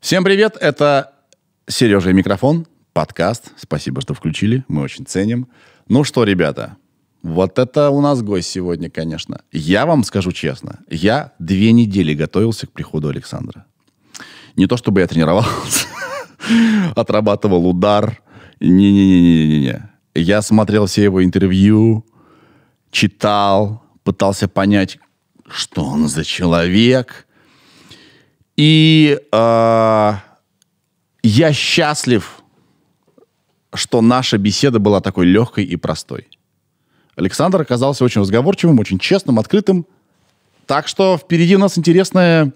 Всем привет, это Сережа и микрофон, подкаст. Спасибо, что включили, мы очень ценим. Ну что, ребята, вот это у нас гость сегодня, конечно. Я вам скажу честно, я две недели готовился к приходу Александра. Не то чтобы я тренировался, отрабатывал удар. не, Не-не-не-не-не. Я смотрел все его интервью, читал, пытался понять, что он за человек – и э, я счастлив, что наша беседа была такой легкой и простой. Александр оказался очень разговорчивым, очень честным, открытым. Так что впереди у нас интересное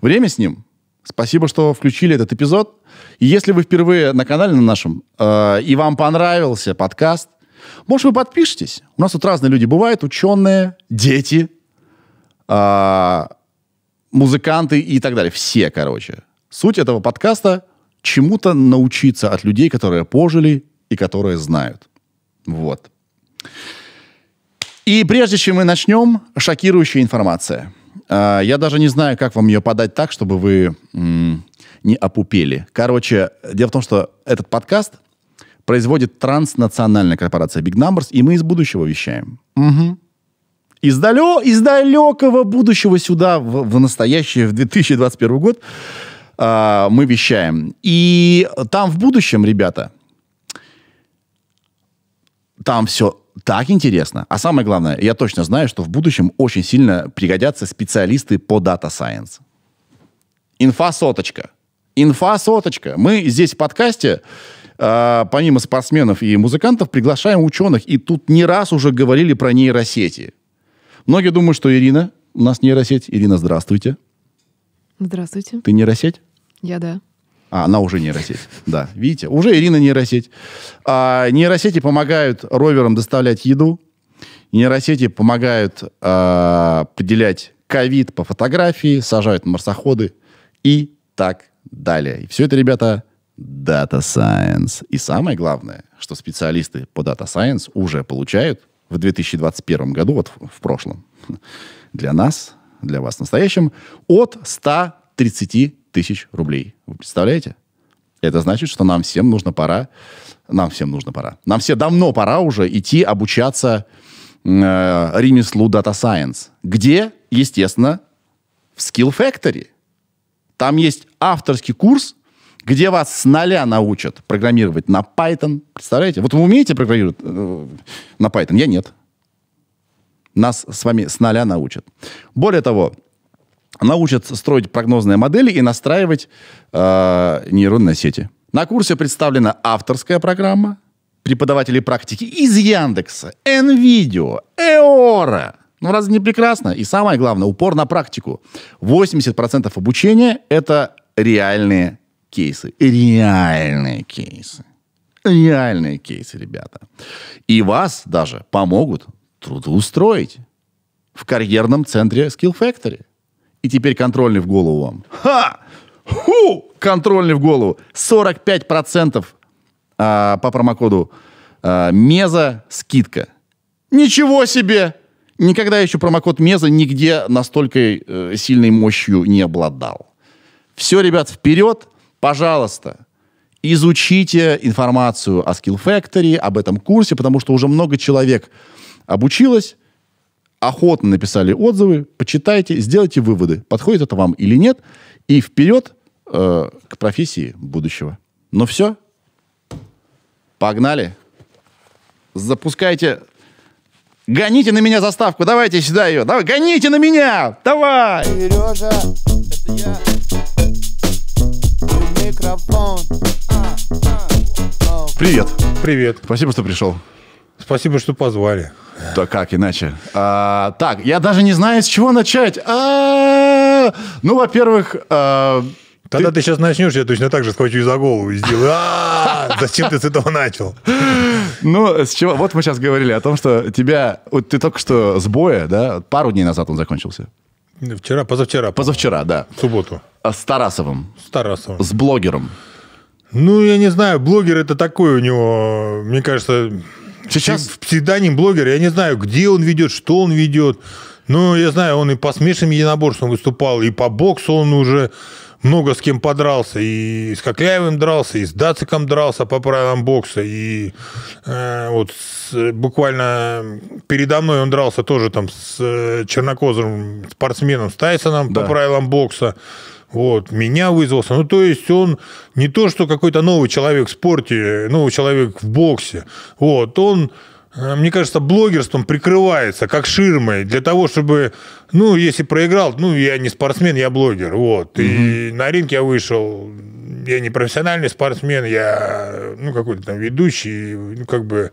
время с ним. Спасибо, что включили этот эпизод. И если вы впервые на канале на нашем, э, и вам понравился подкаст, может, вы подпишетесь. У нас тут разные люди бывают, ученые, дети, э, музыканты и так далее. Все, короче. Суть этого подкаста — чему-то научиться от людей, которые пожили и которые знают. Вот. И прежде чем мы начнем, шокирующая информация. А, я даже не знаю, как вам ее подать так, чтобы вы не опупели. Короче, дело в том, что этот подкаст производит транснациональная корпорация Big Numbers, и мы из будущего вещаем. Угу из, далё, из далекого будущего сюда, в, в настоящее, в 2021 год, э, мы вещаем. И там в будущем, ребята, там все так интересно. А самое главное, я точно знаю, что в будущем очень сильно пригодятся специалисты по Data Science. Инфа соточка. Инфа соточка. Мы здесь в подкасте э, помимо спортсменов и музыкантов, приглашаем ученых. И тут не раз уже говорили про нейросети. Многие думают, что Ирина, у нас нейросеть. Ирина, здравствуйте. Здравствуйте. Ты нейросеть? Я да. А, она уже нейросеть. Да, видите, уже Ирина нейросеть. А, нейросети помогают роверам доставлять еду. Нейросети помогают а, определять ковид по фотографии, сажают марсоходы и так далее. И все это, ребята, Data Science. И самое главное, что специалисты по Data Science уже получают в 2021 году, вот в прошлом, для нас, для вас в настоящем, от 130 тысяч рублей. Вы представляете? Это значит, что нам всем нужно пора, нам всем нужно пора, нам все давно пора уже идти обучаться э, ремеслу Data Science, где, естественно, в Skill Factory. Там есть авторский курс где вас с нуля научат программировать на Python. Представляете? Вот вы умеете программировать э, на Python? Я нет. Нас с вами с нуля научат. Более того, научат строить прогнозные модели и настраивать э, нейронные сети. На курсе представлена авторская программа, преподаватели практики из Яндекса, NVIDIA, Эора. Ну, разве не прекрасно? И самое главное, упор на практику. 80% обучения — это реальные кейсы, реальные кейсы. Реальные кейсы, ребята. И вас даже помогут трудоустроить в карьерном центре Skill Factory. И теперь контрольный в голову вам. Ха! Ху! Контрольный в голову. 45% а, по промокоду а, Меза скидка. Ничего себе! Никогда еще промокод Меза нигде настолько э, сильной мощью не обладал. Все, ребят, вперед! пожалуйста, изучите информацию о Skill Factory, об этом курсе, потому что уже много человек обучилось, охотно написали отзывы, почитайте, сделайте выводы, подходит это вам или нет, и вперед э, к профессии будущего. Ну все, погнали. Запускайте. Гоните на меня заставку, давайте сюда ее. Давай, гоните на меня, давай. Сережа, это я микрофон. Привет. Привет. Спасибо, что пришел. Спасибо, что позвали. Да как иначе? А, так, я даже не знаю, с чего начать. А-а-а! Ну, во-первых... А... Тогда ты... ты сейчас начнешь, я точно так же схвачу за голову и сделаю. А-а-а! Зачем ты с этого начал? Ну, с чего? Вот мы сейчас говорили о том, что тебя... Вот ты только что с боя, да? Пару дней назад он закончился. Вчера, позавчера. Позавчера, да. В субботу. А с Тарасовым. С Тарасовым. С блогером. Ну, я не знаю, блогер это такой у него, мне кажется, сейчас всегда не блогер, я не знаю, где он ведет, что он ведет. Ну, я знаю, он и по смешанным единоборствам выступал, и по боксу он уже много с кем подрался. И с Кокляевым дрался, и с Дациком дрался по правилам бокса. И э, вот с, буквально передо мной он дрался тоже там с э, чернокозым спортсменом, с Тайсоном да. по правилам бокса. Вот, меня вызвался. Ну, то есть он не то, что какой-то новый человек в спорте, э, новый человек в боксе. Вот, он Э, мне кажется, блогерством прикрывается, как ширмой, для того, чтобы, ну, если проиграл, ну, я не спортсмен, я блогер, вот. mm И на ринг я вышел, я не профессиональный спортсмен, я, ну, какой-то там ведущий, ну, как бы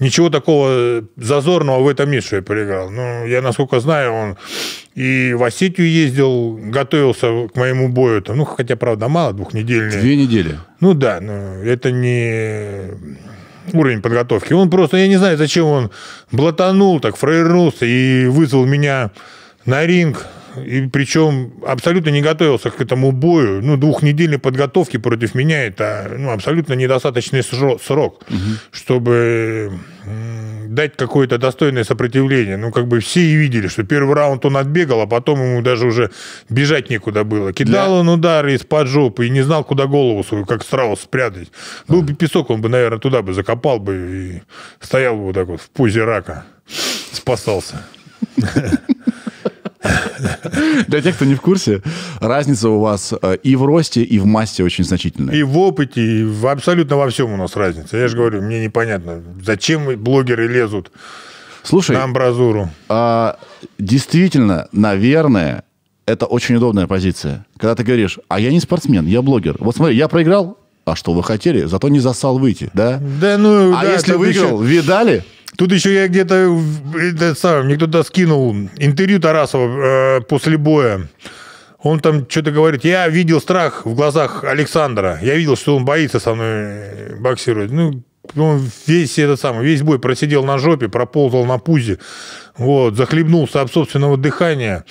ничего такого зазорного в этом нет, что я проиграл. Ну, я, насколько знаю, он и в Осетию ездил, готовился к моему бою, там, ну, хотя, правда, мало, двухнедельный. Две недели? Ну, да, ну, это не уровень подготовки. Он просто, я не знаю, зачем он блатанул, так фраернулся и вызвал меня на ринг и причем абсолютно не готовился к этому бою. Ну, двухнедельной подготовки против меня это ну, абсолютно недостаточный срок, угу. чтобы дать какое-то достойное сопротивление. Ну, как бы все и видели, что первый раунд он отбегал, а потом ему даже уже бежать некуда было. Кидал да. он удары из-под жопы и не знал, куда голову свою, как сразу спрятать. Был бы песок, он бы, наверное, туда бы закопал бы и стоял бы вот так вот в позе рака. Спасался. Для тех, кто не в курсе, разница у вас э, и в росте, и в массе очень значительная. И в опыте, и в абсолютно во всем у нас разница. Я же говорю, мне непонятно, зачем блогеры лезут Слушай, на амбразуру. А, действительно, наверное, это очень удобная позиция. Когда ты говоришь, а я не спортсмен, я блогер. Вот смотри, я проиграл, а что вы хотели? Зато не засал выйти, да? Да ну, а да, если выиграл, еще... видали? Тут еще я где-то, это, мне кто-то скинул интервью Тарасова э, после боя. Он там что-то говорит, я видел страх в глазах Александра, я видел, что он боится со мной э, боксировать. Ну, он весь этот самый, весь бой просидел на жопе, проползал на пузе, вот, захлебнулся от собственного дыхания.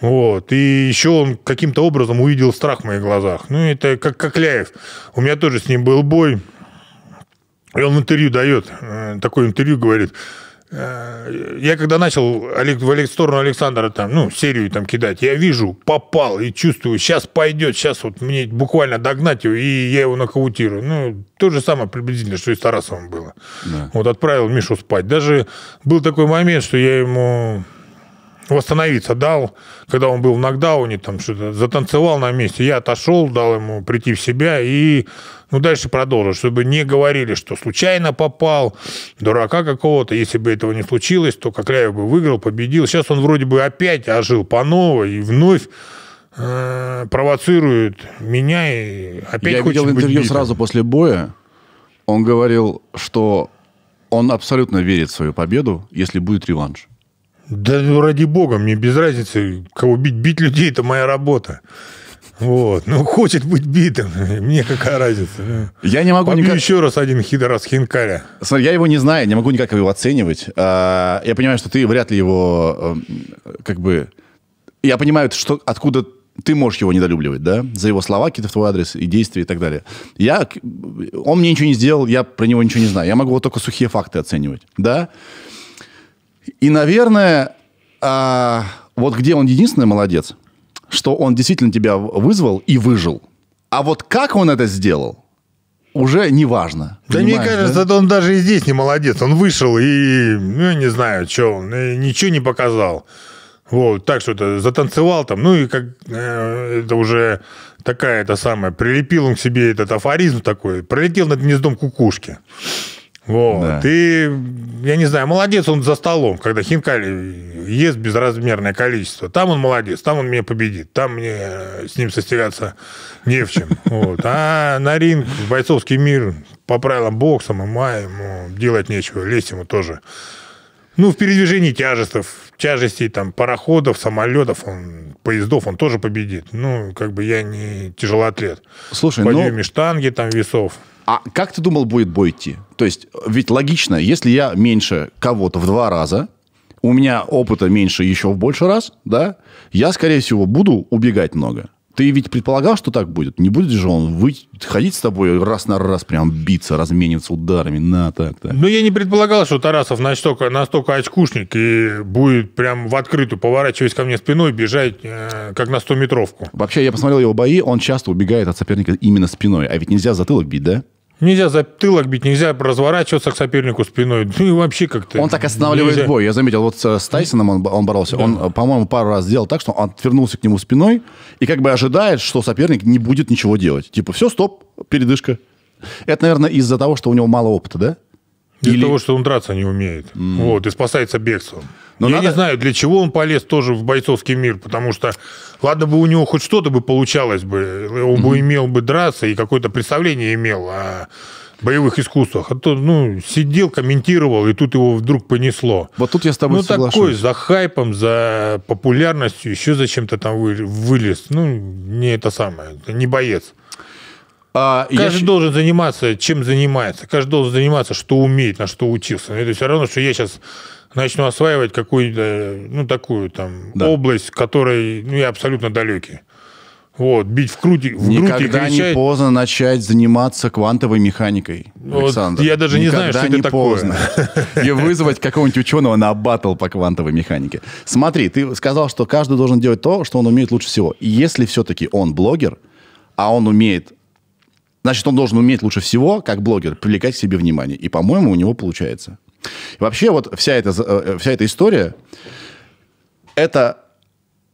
Вот. И еще он каким-то образом увидел страх в моих глазах. Ну, это как Кокляев. У меня тоже с ним был бой. И он интервью дает, э, такое интервью говорит, э, я когда начал в сторону Александра там, ну, серию там кидать, я вижу, попал и чувствую, сейчас пойдет, сейчас вот мне буквально догнать его, и я его нокаутирую. Ну, то же самое приблизительно, что и с Тарасовым было. Да. Вот отправил Мишу спать. Даже был такой момент, что я ему восстановиться. Дал, когда он был в нокдауне, там что-то затанцевал на месте. Я отошел, дал ему прийти в себя и ну, дальше продолжил, чтобы не говорили, что случайно попал, дурака какого-то. Если бы этого не случилось, то Кокляев бы выиграл, победил. Сейчас он вроде бы опять ожил по новой и вновь э, провоцирует меня и опять Я видел интервью сразу после боя. Он говорил, что он абсолютно верит в свою победу, если будет реванш. Да ну, ради бога, мне без разницы, кого бить. Бить людей – это моя работа. Вот. Ну, хочет быть битым. Мне какая разница. А? Я не могу Побью никак... еще раз один хидорас хинкаря. Смотри, я его не знаю, не могу никак его оценивать. А, я понимаю, что ты вряд ли его... Эм, как бы... Я понимаю, что откуда ты можешь его недолюбливать, да? За его слова какие-то в твой адрес и действия и так далее. Я... Он мне ничего не сделал, я про него ничего не знаю. Я могу вот только сухие факты оценивать, да? Да. И, наверное, а, вот где он единственный молодец, что он действительно тебя вызвал и выжил. А вот как он это сделал, уже не важно. Да мне кажется, да? он даже и здесь не молодец. Он вышел и, ну, не знаю, что он, ничего не показал. Вот, так что-то затанцевал там, ну и как э, это уже такая, это самая, прилепил он к себе этот афоризм такой, пролетел над гнездом кукушки. Вот. Да. И, я не знаю, молодец он за столом, когда хинкали ест безразмерное количество. Там он молодец, там он меня победит, там мне э, с ним состязаться не в чем. Вот. А на ринг, в бойцовский мир, по правилам бокса, ММА, ему ну, делать нечего, лезть ему тоже. Ну, в передвижении тяжестов, тяжестей, там, пароходов, самолетов, он, поездов он тоже победит. Ну, как бы я не тяжелоатлет. Слушай, По ну... Но... штанги, там, весов. А как ты думал, будет бой идти? То есть, ведь логично, если я меньше кого-то в два раза, у меня опыта меньше еще в больше раз, да, я, скорее всего, буду убегать много. Ты ведь предполагал, что так будет? Не будет же он ходить с тобой раз на раз, прям биться, размениваться ударами, на, так, так. Ну, я не предполагал, что Тарасов настолько, настолько очкушник и будет прям в открытую поворачиваясь ко мне спиной, бежать э, как на 100-метровку. Вообще, я посмотрел его бои, он часто убегает от соперника именно спиной. А ведь нельзя затылок бить, да? Нельзя затылок бить, нельзя разворачиваться к сопернику спиной. Ну и вообще как-то... Он так останавливает нельзя. бой. Я заметил, вот с э, Тайсоном он, он боролся. Да. Он, э, по-моему, пару раз сделал так, что он отвернулся к нему спиной и как бы ожидает, что соперник не будет ничего делать. Типа, все, стоп, передышка. Это, наверное, из-за того, что у него мало опыта, да? для Или... того, что он драться не умеет. Mm. Вот, и спасается бегством. Но Я надо... не знаю, для чего он полез тоже в бойцовский мир, потому что, ладно бы у него хоть что-то бы получалось бы, он mm-hmm. бы имел бы драться и какое-то представление имел о боевых искусствах. А то, ну, сидел, комментировал, и тут его вдруг понесло. Вот тут я с тобой ну, соглашусь. Ну, такой, за хайпом, за популярностью, еще за чем-то там вылез. Ну, не это самое, не боец. А каждый я... должен заниматься, чем занимается. Каждый должен заниматься, что умеет, на что учился. это все равно, что я сейчас начну осваивать какую-то, э, ну, такую там да. область, которой ну, я абсолютно далекий. Вот, бить в грудь, в Никогда грудь не поздно начать заниматься квантовой механикой, вот Александр. Я даже не Никогда знаю, что не это поздно. такое. И вызвать какого-нибудь ученого на батл по квантовой механике. Смотри, ты сказал, что каждый должен делать то, что он умеет лучше всего. И если все-таки он блогер, а он умеет Значит, он должен уметь лучше всего, как блогер, привлекать к себе внимание. И, по-моему, у него получается. И вообще вот вся эта, э, э, вся эта история, это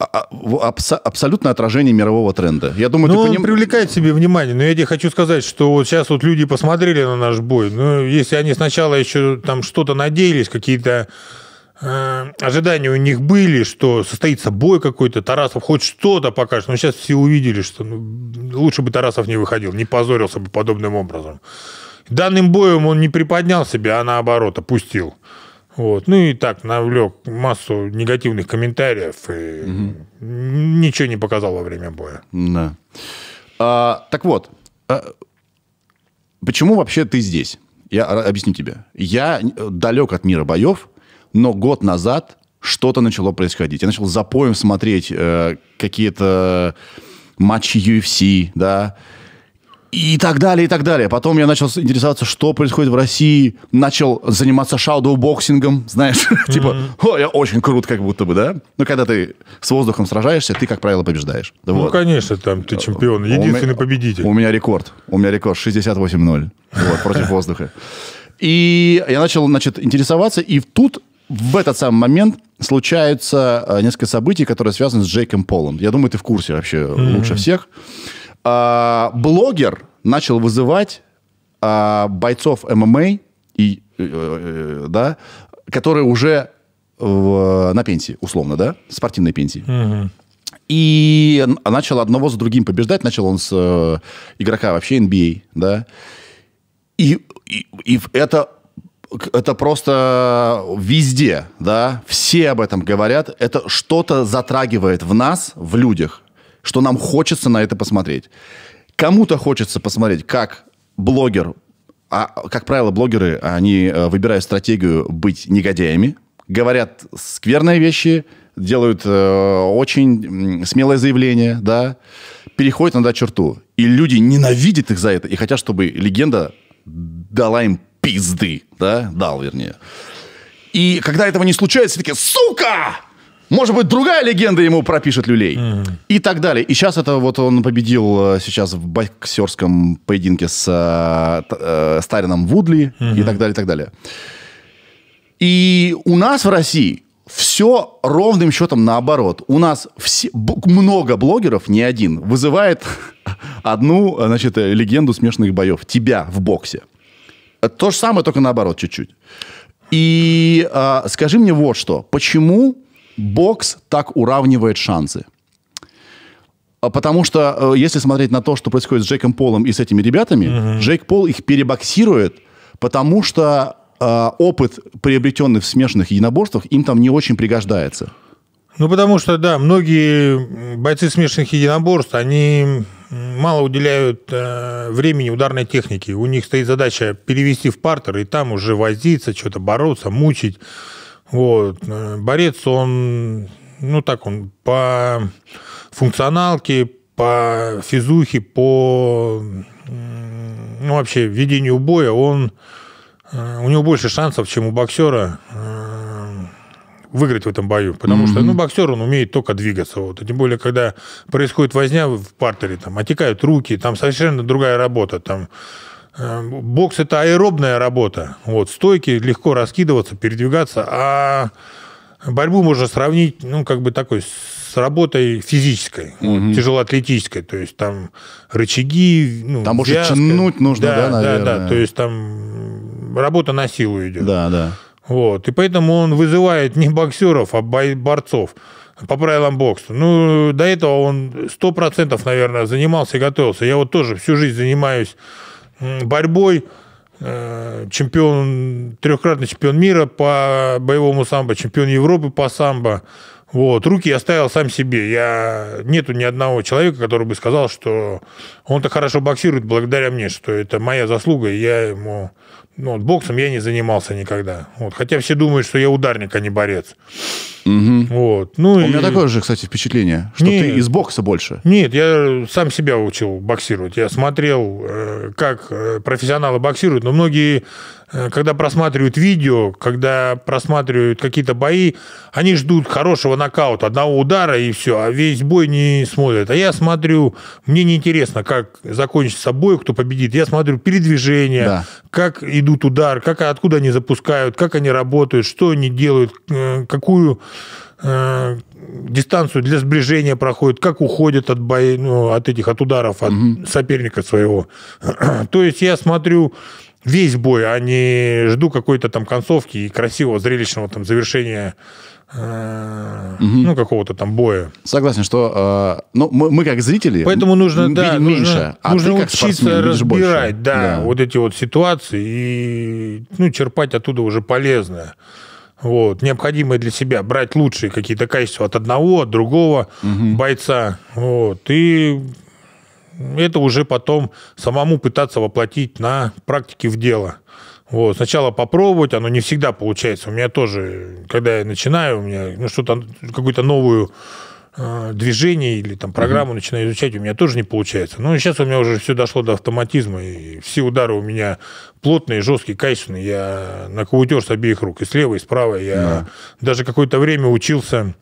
а, а, абсо- абсолютное отражение мирового тренда. Я думаю, ну, ты он привлекает себе внимание. Но я тебе хочу сказать, что вот сейчас вот люди посмотрели на наш бой. Ну, если они сначала еще там что-то надеялись, какие-то Э, ожидания у них были, что состоится бой какой-то, Тарасов хоть что-то покажет. Но сейчас все увидели, что ну, лучше бы Тарасов не выходил, не позорился бы подобным образом. Данным боем он не приподнял себя, а наоборот, опустил. Вот. Ну и так навлек массу негативных комментариев и угу. ничего не показал во время боя. Да. А, так вот, а, почему вообще ты здесь? Я а, объясню тебе. Я э, далек от мира боев, но год назад что-то начало происходить. Я начал за поем смотреть э, какие-то матчи UFC, да, и так далее, и так далее. Потом я начал интересоваться, что происходит в России, начал заниматься шаудоу-боксингом, знаешь, mm-hmm. типа, о, я очень крут, как будто бы, да? Но когда ты с воздухом сражаешься, ты, как правило, побеждаешь. Ну, вот. конечно, там ты э, чемпион, единственный у победитель. У меня рекорд, у меня рекорд 68-0, вот, против воздуха. И я начал, значит, интересоваться, и тут в этот самый момент случаются э, несколько событий, которые связаны с Джейком Полом. Я думаю, ты в курсе вообще mm-hmm. лучше всех. А, блогер начал вызывать а, бойцов ММА, и, э, э да, которые уже в, на пенсии, условно, да, спортивной пенсии. Mm-hmm. И начал одного за другим побеждать. Начал он с э, игрока вообще NBA, а, да. И, и, и это это просто везде, да, все об этом говорят, это что-то затрагивает в нас, в людях, что нам хочется на это посмотреть. Кому-то хочется посмотреть, как блогер, а, как правило, блогеры, они э, выбирают стратегию быть негодяями, говорят скверные вещи, делают э, очень смелое заявление, да, переходят на черту. И люди ненавидят их за это и хотят, чтобы легенда дала им пизды, да, дал, вернее. И когда этого не случается, все-таки, сука! Может быть, другая легенда ему пропишет люлей. Mm. И так далее. И сейчас это вот он победил э, сейчас в боксерском поединке с э, э, Старином Вудли mm-hmm. и так далее, и так далее. И у нас в России все ровным счетом наоборот. У нас все, много блогеров, не один, вызывает одну, э, значит, э, легенду смешанных боев. Тебя в боксе. То же самое, только наоборот чуть-чуть. И а, скажи мне вот что. Почему бокс так уравнивает шансы? А, потому что э, если смотреть на то, что происходит с Джейком Полом и с этими ребятами, угу. Джейк Пол их перебоксирует, потому что э, опыт, приобретенный в смешанных единоборствах, им там не очень пригождается. Ну, потому что, да, многие бойцы смешанных единоборств, они мало уделяют э, времени ударной технике. У них стоит задача перевести в партер и там уже возиться, что-то бороться, мучить. Вот. Э, борец, он, ну так, он по функционалке, по физухе, по ну, вообще ведению боя, он, э, у него больше шансов, чем у боксера выиграть в этом бою, потому mm-hmm. что, ну, боксер, он умеет только двигаться, вот, и тем более, когда происходит возня в партере, там, отекают руки, там совершенно другая работа, там, э, бокс это аэробная работа, вот, стойки, легко раскидываться, передвигаться, а борьбу можно сравнить, ну, как бы такой, с работой физической, угу. вот, тяжелоатлетической, то есть там рычаги, ну, Там больше вязка. тянуть нужно, да, да, наверное. да, то есть там работа на силу идет. Да, да. Вот, и поэтому он вызывает не боксеров, а борцов по правилам бокса. Ну, до этого он сто процентов, наверное, занимался и готовился. Я вот тоже всю жизнь занимаюсь борьбой, э, чемпион, трехкратный чемпион мира по боевому самбо, чемпион Европы по самбо. Вот, руки я ставил сам себе. Я... Нету ни одного человека, который бы сказал, что он так хорошо боксирует благодаря мне, что это моя заслуга, и я ему ну, вот боксом я не занимался никогда. Вот, хотя все думают, что я ударник, а не борец. Угу. Вот. Ну, У и... меня такое же, кстати, впечатление, что нет, ты из бокса больше. Нет, я сам себя учил боксировать. Я смотрел, э, как э, профессионалы боксируют, но многие Э, когда просматривают видео, когда просматривают какие-то бои, они ждут хорошего нокаута, одного удара и все, а весь бой не смотрят. А я смотрю, мне неинтересно, как закончится бой, кто победит. Я смотрю передвижение, да. как идут удар, как, откуда они запускают, как они работают, что они делают, э, какую э, дистанцию для сближения проходят, как уходят от бои, ну, от этих от ударов от угу. соперника своего. То есть я смотрю весь бой, а не жду какой-то там концовки и красивого зрелищного там завершения э, ну, какого-то там боя. Согласен, что э, ну, мы, мы как зрители Поэтому нужно, да, видим нужно, меньше, а нужно ты как учиться разбирать, да, да, вот эти вот ситуации и ну, черпать оттуда уже полезное. Вот, необходимое для себя, брать лучшие какие-то качества от одного, от другого угу. бойца. Вот, и это уже потом самому пытаться воплотить на практике в дело. Вот, сначала попробовать, оно не всегда получается. У меня тоже, когда я начинаю, у меня ну, что-то, какую-то новую э, движение или там программу mm-hmm. начинаю изучать, у меня тоже не получается. Но ну, сейчас у меня уже все дошло до автоматизма, и все удары у меня плотные, жесткие, качественные. Я на каутер с обеих рук, и слева, и справа. Я mm-hmm. даже какое-то время учился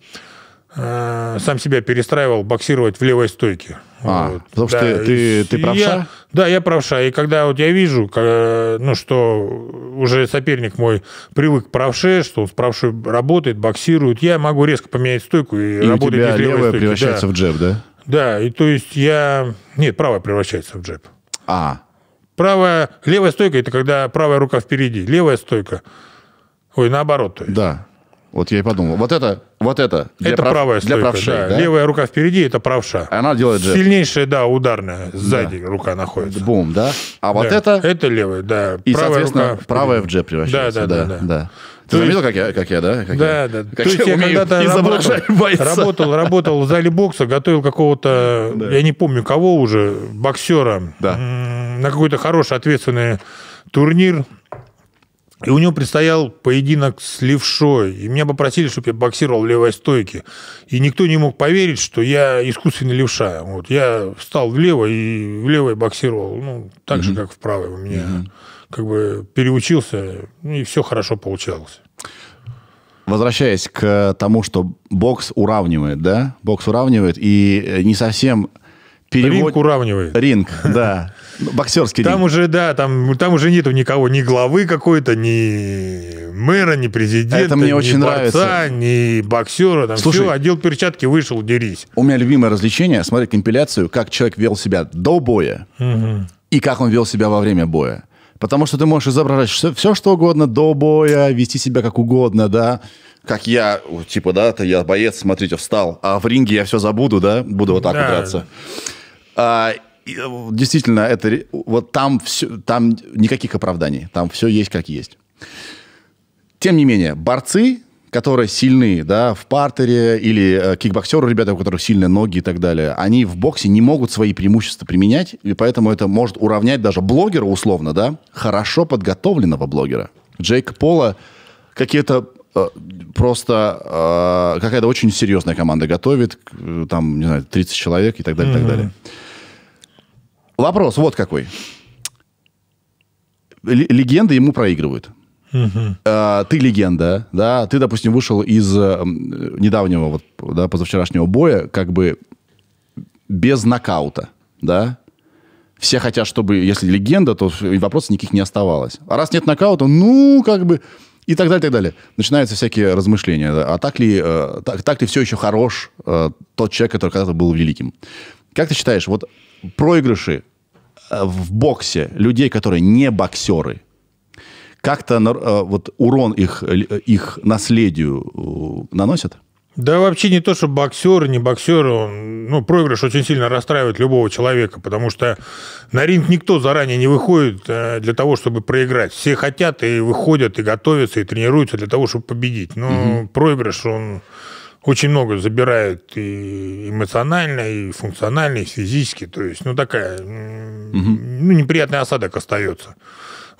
а, сам себя перестраивал боксировать в левой стойке. А, вот. потому да. что ты, ты, правша? Я, да, я правша. И когда вот я вижу, ну, что уже соперник мой привык к правше, что он с правшей работает, боксирует, я могу резко поменять стойку и, и работать из левой левая стойки. превращается да. в джеб, да? Да, и то есть я... Нет, правая превращается в джеб. А. Правая... Левая стойка – это когда правая рука впереди. Левая стойка... Ой, наоборот, то есть. Да. Вот я и подумал. Вот это, вот это. Для это прав... правая стойка. Для правшей, да. Да? Левая рука впереди, это правша. Она делает джеб. Сильнейшая, да, ударная. Сзади да. рука находится. Бум, да. А вот да. это... Это левая, да. И, правая соответственно, рука правая в джеб превращается. Да, да, да. да. да. да. Ты То заметил, есть... как я, как я, да? Как да, я, да. Как То есть я когда-то работал, бойца. работал, работал в зале бокса, готовил какого-то, да. я не помню кого уже, боксера да. на какой-то хороший ответственный турнир. И у него предстоял поединок с левшой. И меня попросили, чтобы я боксировал в левой стойке. И никто не мог поверить, что я искусственный левша. Вот. Я встал влево и влево боксировал. Ну, так угу. же, как в правой. У меня угу. как бы переучился, и все хорошо получалось. Возвращаясь к тому, что бокс уравнивает, да? Бокс уравнивает, и не совсем перевод... Ринг уравнивает. Ринг, да. Боксерский там ринг. уже, да, там, там уже нету никого, ни главы какой-то, ни мэра, ни президента, Это мне ни очень борца, нравится. ни боксера. Там Слушай, все, одел перчатки, вышел, дерись. У меня любимое развлечение, смотри компиляцию, как человек вел себя до боя угу. и как он вел себя во время боя. Потому что ты можешь изображать все, все что угодно до боя, вести себя как угодно, да как я, типа, да, то я боец, смотрите, встал, а в ринге я все забуду, да, буду вот так да. вот А, Э, действительно, это вот там все, там никаких оправданий, там все есть как есть. Тем не менее, борцы, которые сильны, да, в партере или э, кикбоксеры, ребята, у которых сильные ноги и так далее, они в боксе не могут свои преимущества применять, и поэтому это может уравнять даже блогера условно, да, хорошо подготовленного блогера. Джейк Пола какие-то э, просто э, какая-то очень серьезная команда готовит, э, там, не знаю, 30 человек и так далее, mm-hmm. и так далее. Вопрос вот какой. Легенды ему проигрывают. Угу. А, ты легенда, да? Ты, допустим, вышел из э, недавнего, вот, да, позавчерашнего боя, как бы без нокаута, да? Все хотят, чтобы, если легенда, то вопросов никаких не оставалось. А раз нет нокаута, ну, как бы... И так далее, и так далее. Начинаются всякие размышления. Да? А так ли, э, так, так ли все еще хорош э, тот человек, который когда-то был великим? Как ты считаешь, вот проигрыши э, в боксе людей, которые не боксеры, как-то э, вот урон их, э, их наследию наносят? Да вообще не то, что боксер, не боксер, ну, проигрыш очень сильно расстраивает любого человека, потому что на ринг никто заранее не выходит для того, чтобы проиграть. Все хотят и выходят, и готовятся, и тренируются для того, чтобы победить. Но угу. проигрыш, он очень много забирает и эмоционально, и функционально, и физически. То есть, ну, такая, угу. ну, неприятный осадок остается.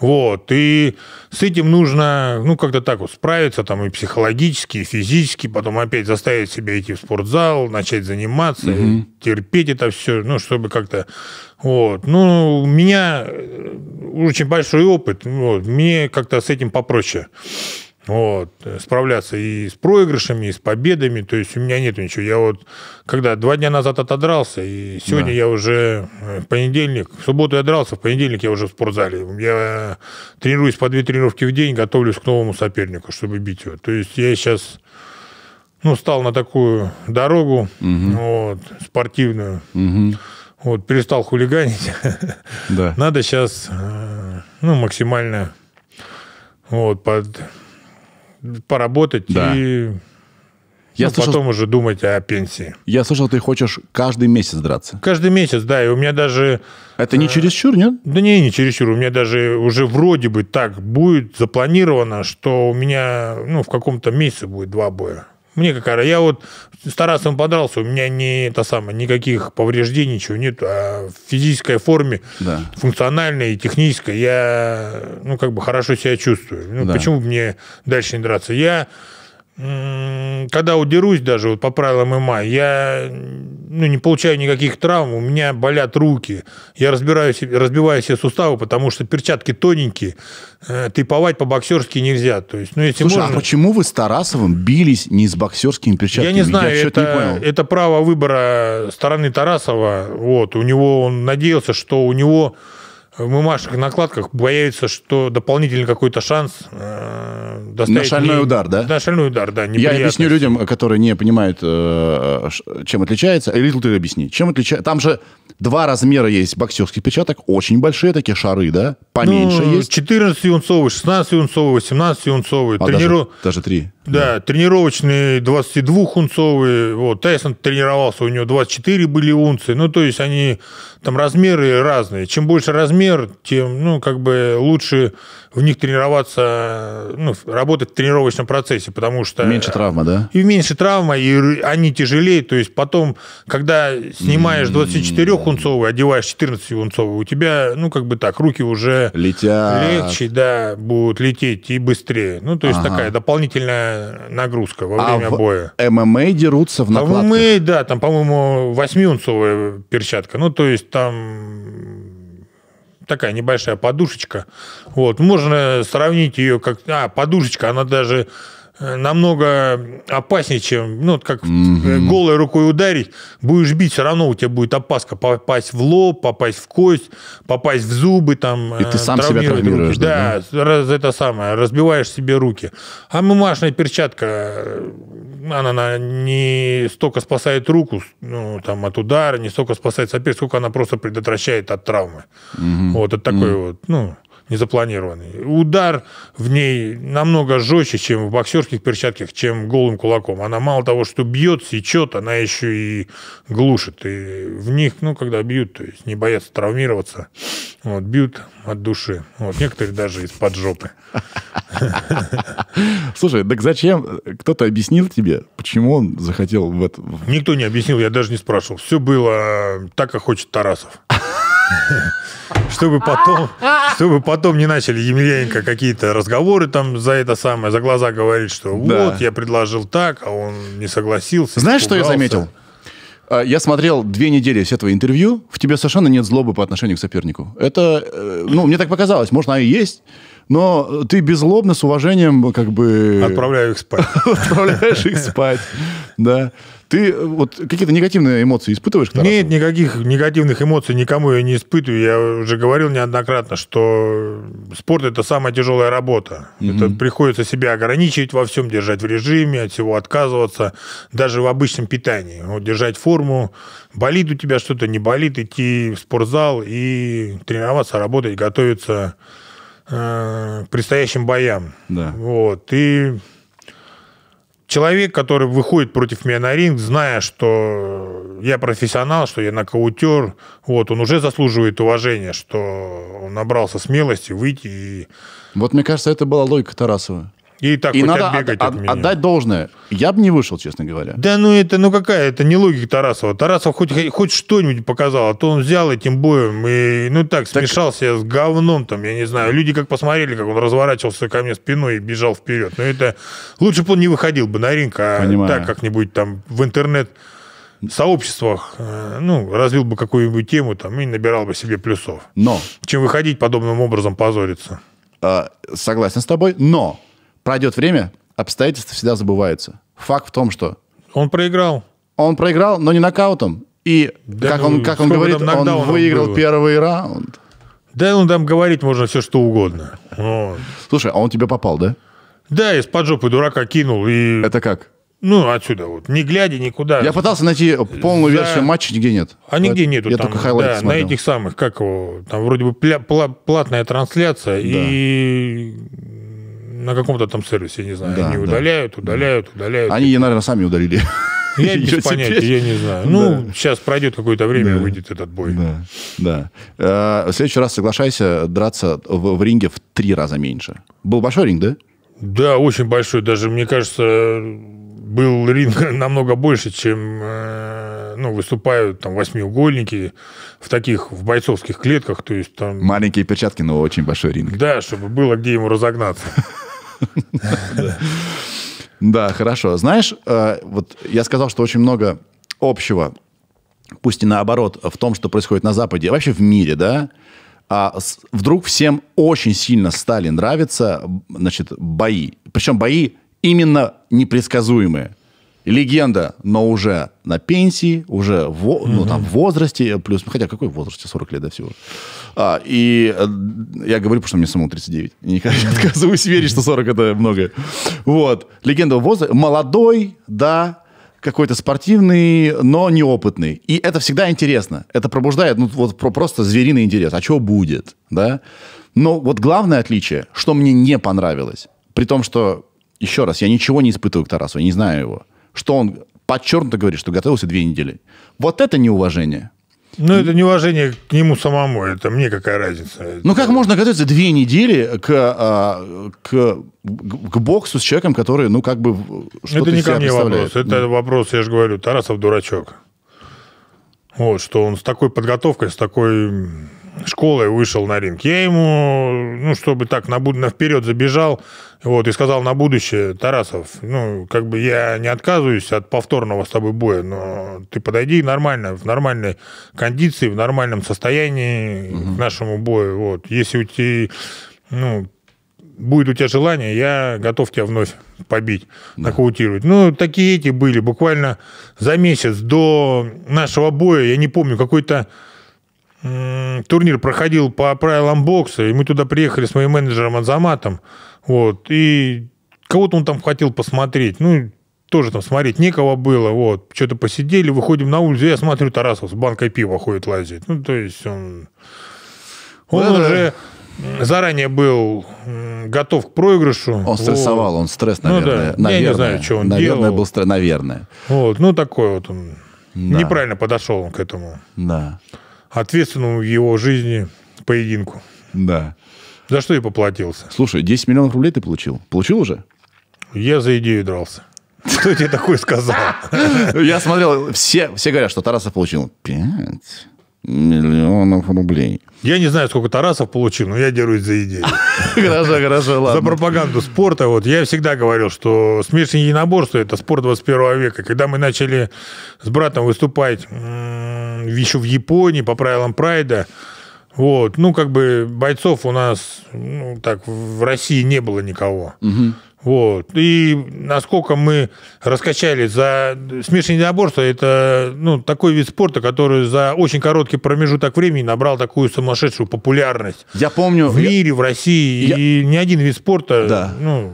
Вот, и с этим нужно, ну, как-то так вот справиться, там, и психологически, и физически, потом опять заставить себя идти в спортзал, начать заниматься, угу. терпеть это все, ну, чтобы как-то, вот. Ну, у меня э, очень большой опыт, вот, мне как-то с этим попроще вот, справляться и с проигрышами, и с победами. То есть у меня нет ничего. Я вот когда два дня назад отодрался, и сегодня да. я уже э, в понедельник, в субботу я дрался, в понедельник я уже в спортзале. Я тренируюсь по две тренировки в день, готовлюсь к новому сопернику, чтобы бить его. То есть я сейчас ну, стал на такую дорогу угу. вот, спортивную. Угу. Вот, перестал хулиганить. Да. Надо сейчас э, ну, максимально вот, под поработать да. и я ну, слышал, потом уже думать о пенсии. Я слышал, ты хочешь каждый месяц драться. Каждый месяц, да. И у меня даже... Это не э, чересчур, нет? Да не, не чересчур. У меня даже уже вроде бы так будет запланировано, что у меня ну, в каком-то месяце будет два боя. Мне какая Я вот с Тарасом подрался, у меня не это самое, никаких повреждений, ничего нет. А в физической форме, да. функциональной и технической, я ну, как бы хорошо себя чувствую. Ну, да. почему мне дальше не драться? Я когда удерусь даже вот по правилам ММА, я ну, не получаю никаких травм, у меня болят руки, я разбираю, разбиваю все суставы, потому что перчатки тоненькие, э, тыповать по-боксерски нельзя. То есть, ну, если Слушай, а можно... а почему вы с Тарасовым бились не с боксерскими перчатками? Я не знаю, я это, не понял. это право выбора стороны Тарасова. Вот, у него, он надеялся, что у него в мымашек накладках боятся, что дополнительный какой-то шанс э, На шальной не... удар, да? На шальной удар, да. Я объясню людям, которые не понимают, э, чем отличается. Э, Литл, ты объясни. Чем отличается? Там же два размера есть боксерских печаток. очень большие такие шары, да? Поменьше ну, есть. 14-юнцовый, 16-юнцовый, 17-юнцовый. А, Трениру... даже, даже 3. Да, да, тренировочные 22-унцовые. Вот, Тайсон тренировался, у него 24 были унции. Ну, то есть они там размеры разные. Чем больше размер, размер, тем ну, как бы лучше в них тренироваться, ну, работать в тренировочном процессе, потому что... Меньше травма, да? И меньше травма, и они тяжелее. То есть потом, когда снимаешь 24-унцовый, одеваешь 14-унцовый, у тебя, ну, как бы так, руки уже... Летят. Легче, да, будут лететь и быстрее. Ну, то есть ага. такая дополнительная нагрузка во а время а в боя. ММА дерутся в накладках? А в ММА, да, там, по-моему, 8-унцовая перчатка. Ну, то есть там такая небольшая подушечка. Вот, можно сравнить ее как... А, подушечка, она даже Э, намного опаснее, чем, ну, как mm голой рукой ударить, будешь бить, все равно у тебя будет опаска попасть в лоб, попасть в кость, попасть в зубы, там, И э, ты сам себя травмируешь, руки. да? Да, раз, это самое, разбиваешь себе руки. А мымашная перчатка, она, она не столько спасает руку, ну, там, от удара, не столько спасает соперника, сколько она просто предотвращает от травмы. mm Вот, от такой mm вот, ну незапланированный. Удар в ней намного жестче, чем в боксерских перчатках, чем голым кулаком. Она мало того, что бьет, сечет, она еще и глушит. И в них, ну, когда бьют, то есть не боятся травмироваться, вот, бьют от души. Вот, некоторые даже из-под жопы. Слушай, так зачем? Э, кто-то объяснил тебе, почему он захотел в это? Никто не объяснил, я даже не спрашивал. Все было так, как хочет Тарасов. Чтобы потом, чтобы потом не начали Емельяненко какие-то разговоры там за это самое, за глаза говорить, что вот, я предложил так, а он не согласился. Знаешь, что я заметил? А, я смотрел две недели с этого интервью. В тебе совершенно нет злобы по отношению к сопернику. Это, э, ну, мне так показалось. Может, и есть, но ты беззлобно, с уважением, как бы... Отправляю их спать. Отправляешь их спать, да. Ты э, вот какие-то негативные эмоции испытываешь? К Нет, никаких негативных эмоций никому я не испытываю. Я уже говорил неоднократно, что спорт это самая тяжелая работа. Угу. Это приходится себя ограничивать во всем, держать в режиме, от всего отказываться, даже в обычном питании. Вот держать форму, болит у тебя что-то, не болит, идти в спортзал и тренироваться, работать, готовиться э, к предстоящим боям. Да. Вот. И человек, который выходит против меня на ринг, зная, что я профессионал, что я нокаутер, вот, он уже заслуживает уважения, что он набрался смелости выйти и... Вот, мне кажется, это была логика Тарасова. И так и надо от, от, от меня. отдать должное. Я бы не вышел, честно говоря. Да ну это, ну какая, это не логика Тарасова. Тарасов хоть, хоть что-нибудь показал, а то он взял этим боем и, ну так, так, смешался с говном там, я не знаю. Люди как посмотрели, как он разворачивался ко мне спиной и бежал вперед. Но ну, это, лучше бы он не выходил бы на ринг, а Понимаю. так как-нибудь там в интернет сообществах, э, ну, развил бы какую-нибудь тему там и набирал бы себе плюсов. Но. Чем выходить подобным образом позориться. А, согласен с тобой, но пройдет время, обстоятельства всегда забываются. Факт в том, что... Он проиграл. Он проиграл, но не нокаутом. И, да, как, ну, он, как он говорит, он выиграл было. первый раунд. Да, он ну, там говорить можно все, что угодно. Но... Слушай, а он тебе попал, да? Да, из-под жопы дурака кинул. И... Это как? Ну, отсюда вот. Не глядя никуда. Я пытался найти полную За... версию матча, нигде нет. А нигде нету. Я там, только Хайлайт да, смотрел. На этих самых, как его, там вроде бы пля- пла- платная трансляция да. и на каком-то там сервисе, не знаю, да, они да. удаляют, удаляют, да. удаляют. Они, и... наверное, сами удалили. Я без теперь. понятия, я не знаю. Ну, сейчас пройдет какое-то время, да. выйдет этот бой. Да. Э, в следующий раз соглашайся драться в, в ринге в три раза меньше. Был большой ринг, да? Да, очень большой. Даже, мне кажется, был ринг намного больше, чем э, ну, выступают там восьмиугольники в таких, в бойцовских клетках. То есть, там... Маленькие перчатки, но очень большой ринг. Да, чтобы было где ему разогнаться. Да, хорошо. Знаешь, э, вот я сказал, что очень много общего, пусть и наоборот, в том, что происходит на Западе, а вообще в мире, да, а вдруг всем очень сильно стали нравиться, значит, бои. Причем бои именно непредсказуемые. Легенда, но уже на пенсии, уже в, ну, там, в возрасте, плюс, ну, хотя какой возраст? 40 лет, да, всего. А, и э, я говорю, потому что мне самому 39. Никогда не отказываюсь верить, что 40 это много. Вот. Легенда возраста. Молодой, да, какой-то спортивный, но неопытный. И это всегда интересно. Это пробуждает ну, вот, просто звериный интерес. А что будет? Да? Но вот главное отличие, что мне не понравилось, при том, что, еще раз, я ничего не испытываю к Тарасу, я не знаю его, что он подчеркнуто говорит, что готовился две недели. Вот это неуважение. Ну, это неуважение к нему самому, это мне какая разница. Ну, как можно готовиться две недели к, а, к, к боксу с человеком, который, ну, как бы что-то Это не ко мне вопрос, это да. вопрос, я же говорю, Тарасов дурачок. Вот, что он с такой подготовкой, с такой школой вышел на ринг. Я ему, ну, чтобы так на, на вперед забежал, вот, и сказал на будущее, Тарасов, ну, как бы я не отказываюсь от повторного с тобой боя, но ты подойди нормально, в нормальной кондиции, в нормальном состоянии угу. к нашему бою, вот. Если у тебя, ну, будет у тебя желание, я готов тебя вновь побить, да. нокаутировать. Ну, такие эти были буквально за месяц до нашего боя, я не помню, какой-то турнир проходил по правилам бокса, и мы туда приехали с моим менеджером Азаматом, вот, и кого-то он там хотел посмотреть, ну, тоже там смотреть некого было, вот, что-то посидели, выходим на улицу, я смотрю, Тарасов с банкой пива ходит, лазить, ну, то есть он... Он да, уже да. заранее был готов к проигрышу. Он вот. стрессовал, он стресс, наверное. Ну, да. наверное я не знаю, что он наверное, делал. Был стресс, наверное. Вот, ну, такой вот он. Да. Неправильно подошел он к этому. Да ответственному в его жизни поединку. Да. За что я поплатился. Слушай, 10 миллионов рублей ты получил? Получил уже? Я за идею дрался. Кто тебе такое сказал? Я смотрел, все, все говорят, что Тарасов получил 5 миллионов рублей. Я не знаю, сколько Тарасов получил, но я дерусь за идею. Хорошо, хорошо, ладно. За пропаганду спорта. Вот я всегда говорил, что смешанное единоборство – это спорт 21 века. Когда мы начали с братом выступать еще в Японии по правилам Прайда. Вот, ну, как бы бойцов у нас ну, так в России не было никого. Угу. Вот. И насколько мы раскачали за смешанное единоборство, это ну, такой вид спорта, который за очень короткий промежуток времени набрал такую сумасшедшую популярность. Я помню... В мире, я... в России. Я... И ни один вид спорта да. ну,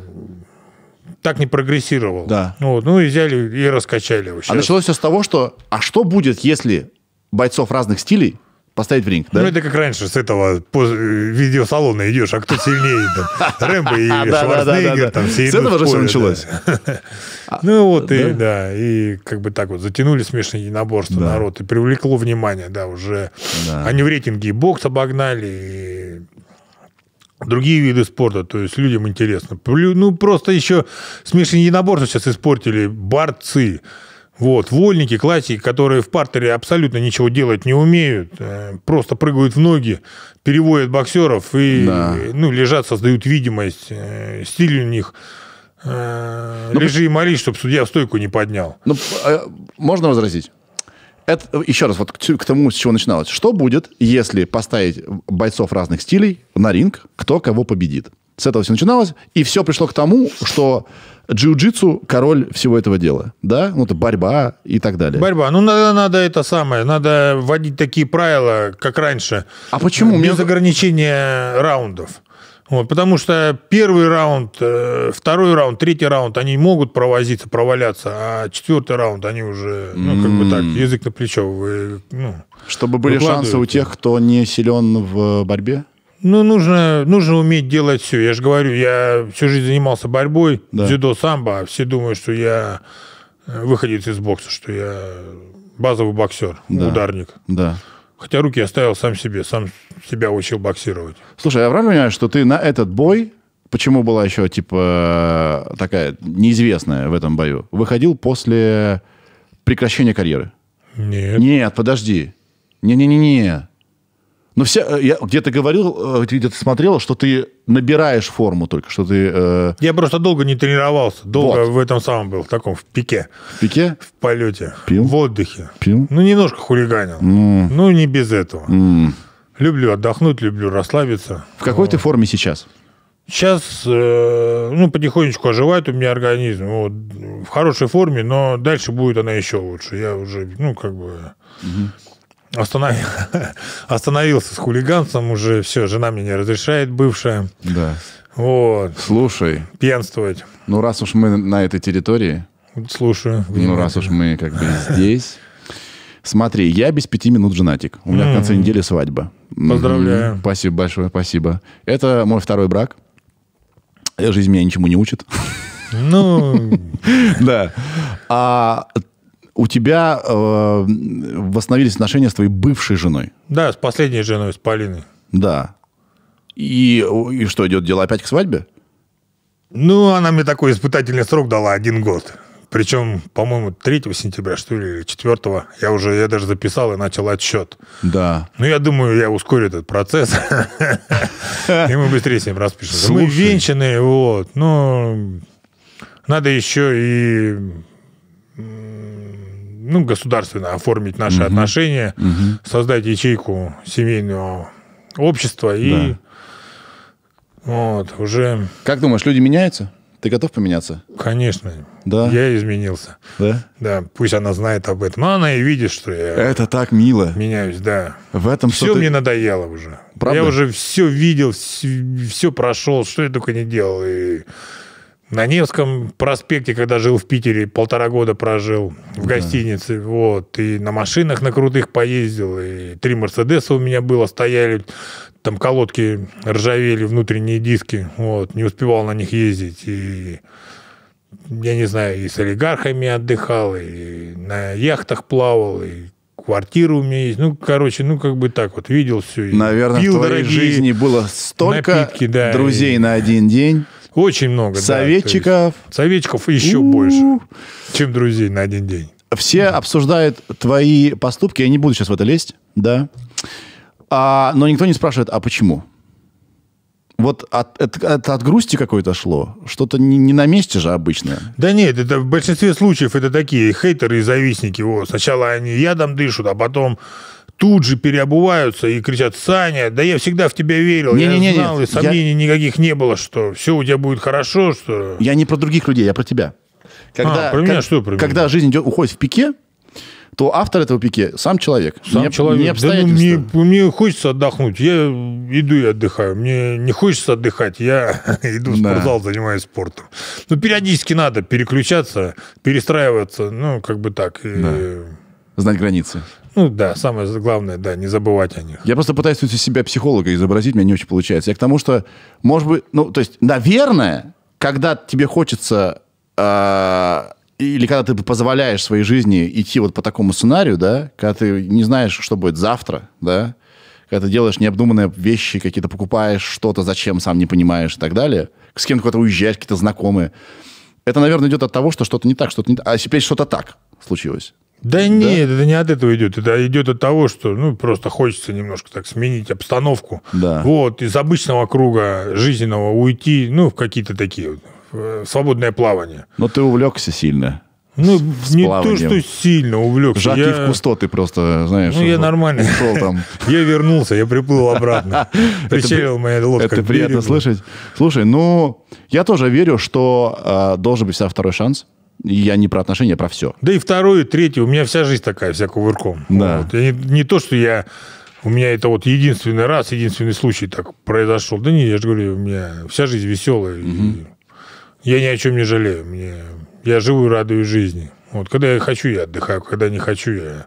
так не прогрессировал. Да. Ну, вот, ну и взяли и раскачали его. А началось все с того, что а что будет, если бойцов разных стилей поставить в ринг. Да? Ну, это как раньше с этого э, видеосалона идешь, а кто сильнее там? Рэмбо и Шварценеггер, там все С этого же все началось. А, ну, вот и, да, и как бы так вот затянули смешанные единоборства народ, и привлекло внимание, да, уже. Они в рейтинге и бокс обогнали, и другие виды спорта, то есть людям интересно. Ну, просто еще смешанные единоборства сейчас испортили борцы. Вот, вольники, классики, которые в партере абсолютно ничего делать не умеют, э, просто прыгают в ноги, переводят боксеров и да. ну, лежат, создают видимость. Э, стиль у них э, ну, лежи и молись, чтобы судья в стойку не поднял. Ну, а, можно возразить? Это, еще раз, вот к тому, с чего начиналось. Что будет, если поставить бойцов разных стилей на ринг, кто кого победит? С этого все начиналось, и все пришло к тому, что Джиу-джитсу король всего этого дела, да? Ну, это борьба и так далее. Борьба. Ну, надо, надо это самое, надо вводить такие правила, как раньше. А почему? Без ограничения раундов. Вот, потому что первый раунд, э, второй раунд, третий раунд, они могут провозиться, проваляться, а четвертый раунд, они уже, ну, как бы так, язык на плечо. Вы, ну, Чтобы были шансы у тех, кто не силен в борьбе? Ну, нужно, нужно уметь делать все. Я же говорю, я всю жизнь занимался борьбой, да. дзюдо, самбо. А все думают, что я э, выходец из бокса, что я базовый боксер, да. ударник. Да. Хотя руки я ставил сам себе, сам себя учил боксировать. Слушай, я а правильно понимаю, что ты на этот бой, почему была еще, типа, такая неизвестная в этом бою, выходил после прекращения карьеры? Нет. Нет, подожди. Не-не-не-не. Но все, э, я где-то говорил, э, где-то смотрел, что ты набираешь форму только, что ты... Э... Я просто долго не тренировался. Долго вот. в этом самом был, в таком, в пике. В пике? В полете. Пил? В отдыхе. Пил? Ну, немножко хулиганил. Mm. Ну, не без этого. Mm. Люблю отдохнуть, люблю расслабиться. В какой вот. ты форме сейчас? Сейчас, э, ну, потихонечку оживает у меня организм. Вот, в хорошей форме, но дальше будет она еще лучше. Я уже, ну, как бы... Угу. Останов... Остановился с хулиганством уже, все, жена мне не разрешает, бывшая. Да. Вот. Слушай. Пьянствовать. Ну, раз уж мы на этой территории. Слушаю. Ну, раз уж мы как бы здесь. Смотри, я без пяти минут женатик. У меня mm в конце недели свадьба. М-м. Поздравляю. Спасибо большое, спасибо. Это мой второй брак. Жизнь меня ничему не учит. Ну... Да. А у тебя э, восстановились отношения с твоей бывшей женой. Да, с последней женой, с Полиной. Да. И, и что, идет дело опять к свадьбе? Ну, она мне такой испытательный срок дала один год. Причем, по-моему, 3 сентября, что ли, или 4 я уже, я даже записал и начал отсчет. Да. Ну, я думаю, я ускорю этот процесс, и мы быстрее с ним распишемся. Мы венчаны, вот, но надо еще и ну, государственно оформить наши угу. отношения, угу. создать ячейку семейного общества и да. вот уже. Как думаешь, люди меняются? Ты готов поменяться? Конечно. Да. Я изменился. Да? Да. Пусть она знает об этом. Но она и видит, что я... Это так мило. Меняюсь, да. В этом Все ты... мне надоело уже. Правда? Я уже все видел, все прошел, что я только не делал. И на Невском проспекте, когда жил в Питере, полтора года прожил в гостинице, вот, и на машинах на крутых поездил, и три Мерседеса у меня было, стояли, там колодки ржавели, внутренние диски, вот, не успевал на них ездить, и я не знаю, и с олигархами отдыхал, и на яхтах плавал, и квартиру у меня есть. Ну, короче, ну, как бы так вот, видел все. Наверное, пил в твоей дорогие жизни было столько напитки, да, друзей и... на один день. Очень много. Советчиков. Да, советчиков еще У-у-у. больше, чем друзей на один день. Все да. обсуждают твои поступки, я не буду сейчас в это лезть, да. А, но никто не спрашивает, а почему? Вот от, от, от, от грусти какой-то шло? Что-то не, не на месте же обычно. Да нет, это в большинстве случаев это такие хейтеры и завистники. О, сначала они ядом дышат, а потом тут же переобуваются и кричат, Саня, да я всегда в тебя верил, не, я не, не, знал, нет. и сомнений я... никаких не было, что все у тебя будет хорошо, что... Я не про других людей, я про тебя. Когда, а, про меня как, что про меня? Когда жизнь идет, уходит в пике, то автор этого пике сам человек. Сам не, человек. Не Да, ну, мне, мне хочется отдохнуть. Я иду и отдыхаю. Мне не хочется отдыхать. Я иду в да. спортзал, занимаюсь спортом. Ну, периодически надо переключаться, перестраиваться. Ну, как бы так. Да. И... Знать границы. Ну да, самое главное, да, не забывать о них. Я просто пытаюсь тут из себя психолога изобразить, меня не очень получается. Я к тому, что, может быть, ну, то есть, наверное, когда тебе хочется э, или когда ты позволяешь своей жизни идти вот по такому сценарию, да, когда ты не знаешь, что будет завтра, да, когда ты делаешь необдуманные вещи, какие-то покупаешь что-то, зачем, сам не понимаешь и так далее, с кем-то куда-то уезжаешь, какие-то знакомые, это, наверное, идет от того, что что-то не так, что-то не так, а теперь что-то так случилось. Да, да нет, это не от этого идет. Это идет от того, что ну, просто хочется немножко так сменить обстановку. Да. Вот, из обычного круга жизненного уйти, ну, в какие-то такие в э, свободное плавание. Но ты увлекся сильно. Ну, с не плаванием. то, что сильно увлекся. Жак я... в кусто ты просто, знаешь. Ну, я нормально. Ушел там. я вернулся, я приплыл обратно. Причалил моя лодка. Это приятно слышать. Слушай, ну, я тоже верю, что э, должен быть всегда второй шанс я не про отношения, а про все. Да и второе, и третье. У меня вся жизнь такая, вся кувырком. Да. Вот. не, не то, что я... У меня это вот единственный раз, единственный случай так произошел. Да нет, я же говорю, у меня вся жизнь веселая. Угу. Я ни о чем не жалею. Мне, я живу и радуюсь жизни. Вот, когда я хочу, я отдыхаю. Когда не хочу, я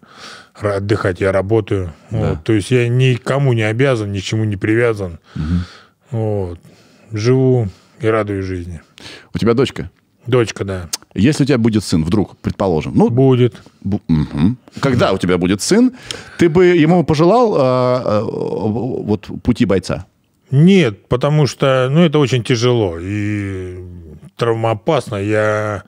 отдыхать, я работаю. Да. то есть я никому не обязан, ни к чему не привязан. Угу. Вот, живу и радуюсь жизни. У тебя дочка? Дочка, да. Если у тебя будет сын, вдруг, предположим. Ну, будет. Б- угу. Когда у тебя будет сын, ты бы ему пожелал э, э, вот пути бойца? Нет, потому что ну, это очень тяжело и травмоопасно. Я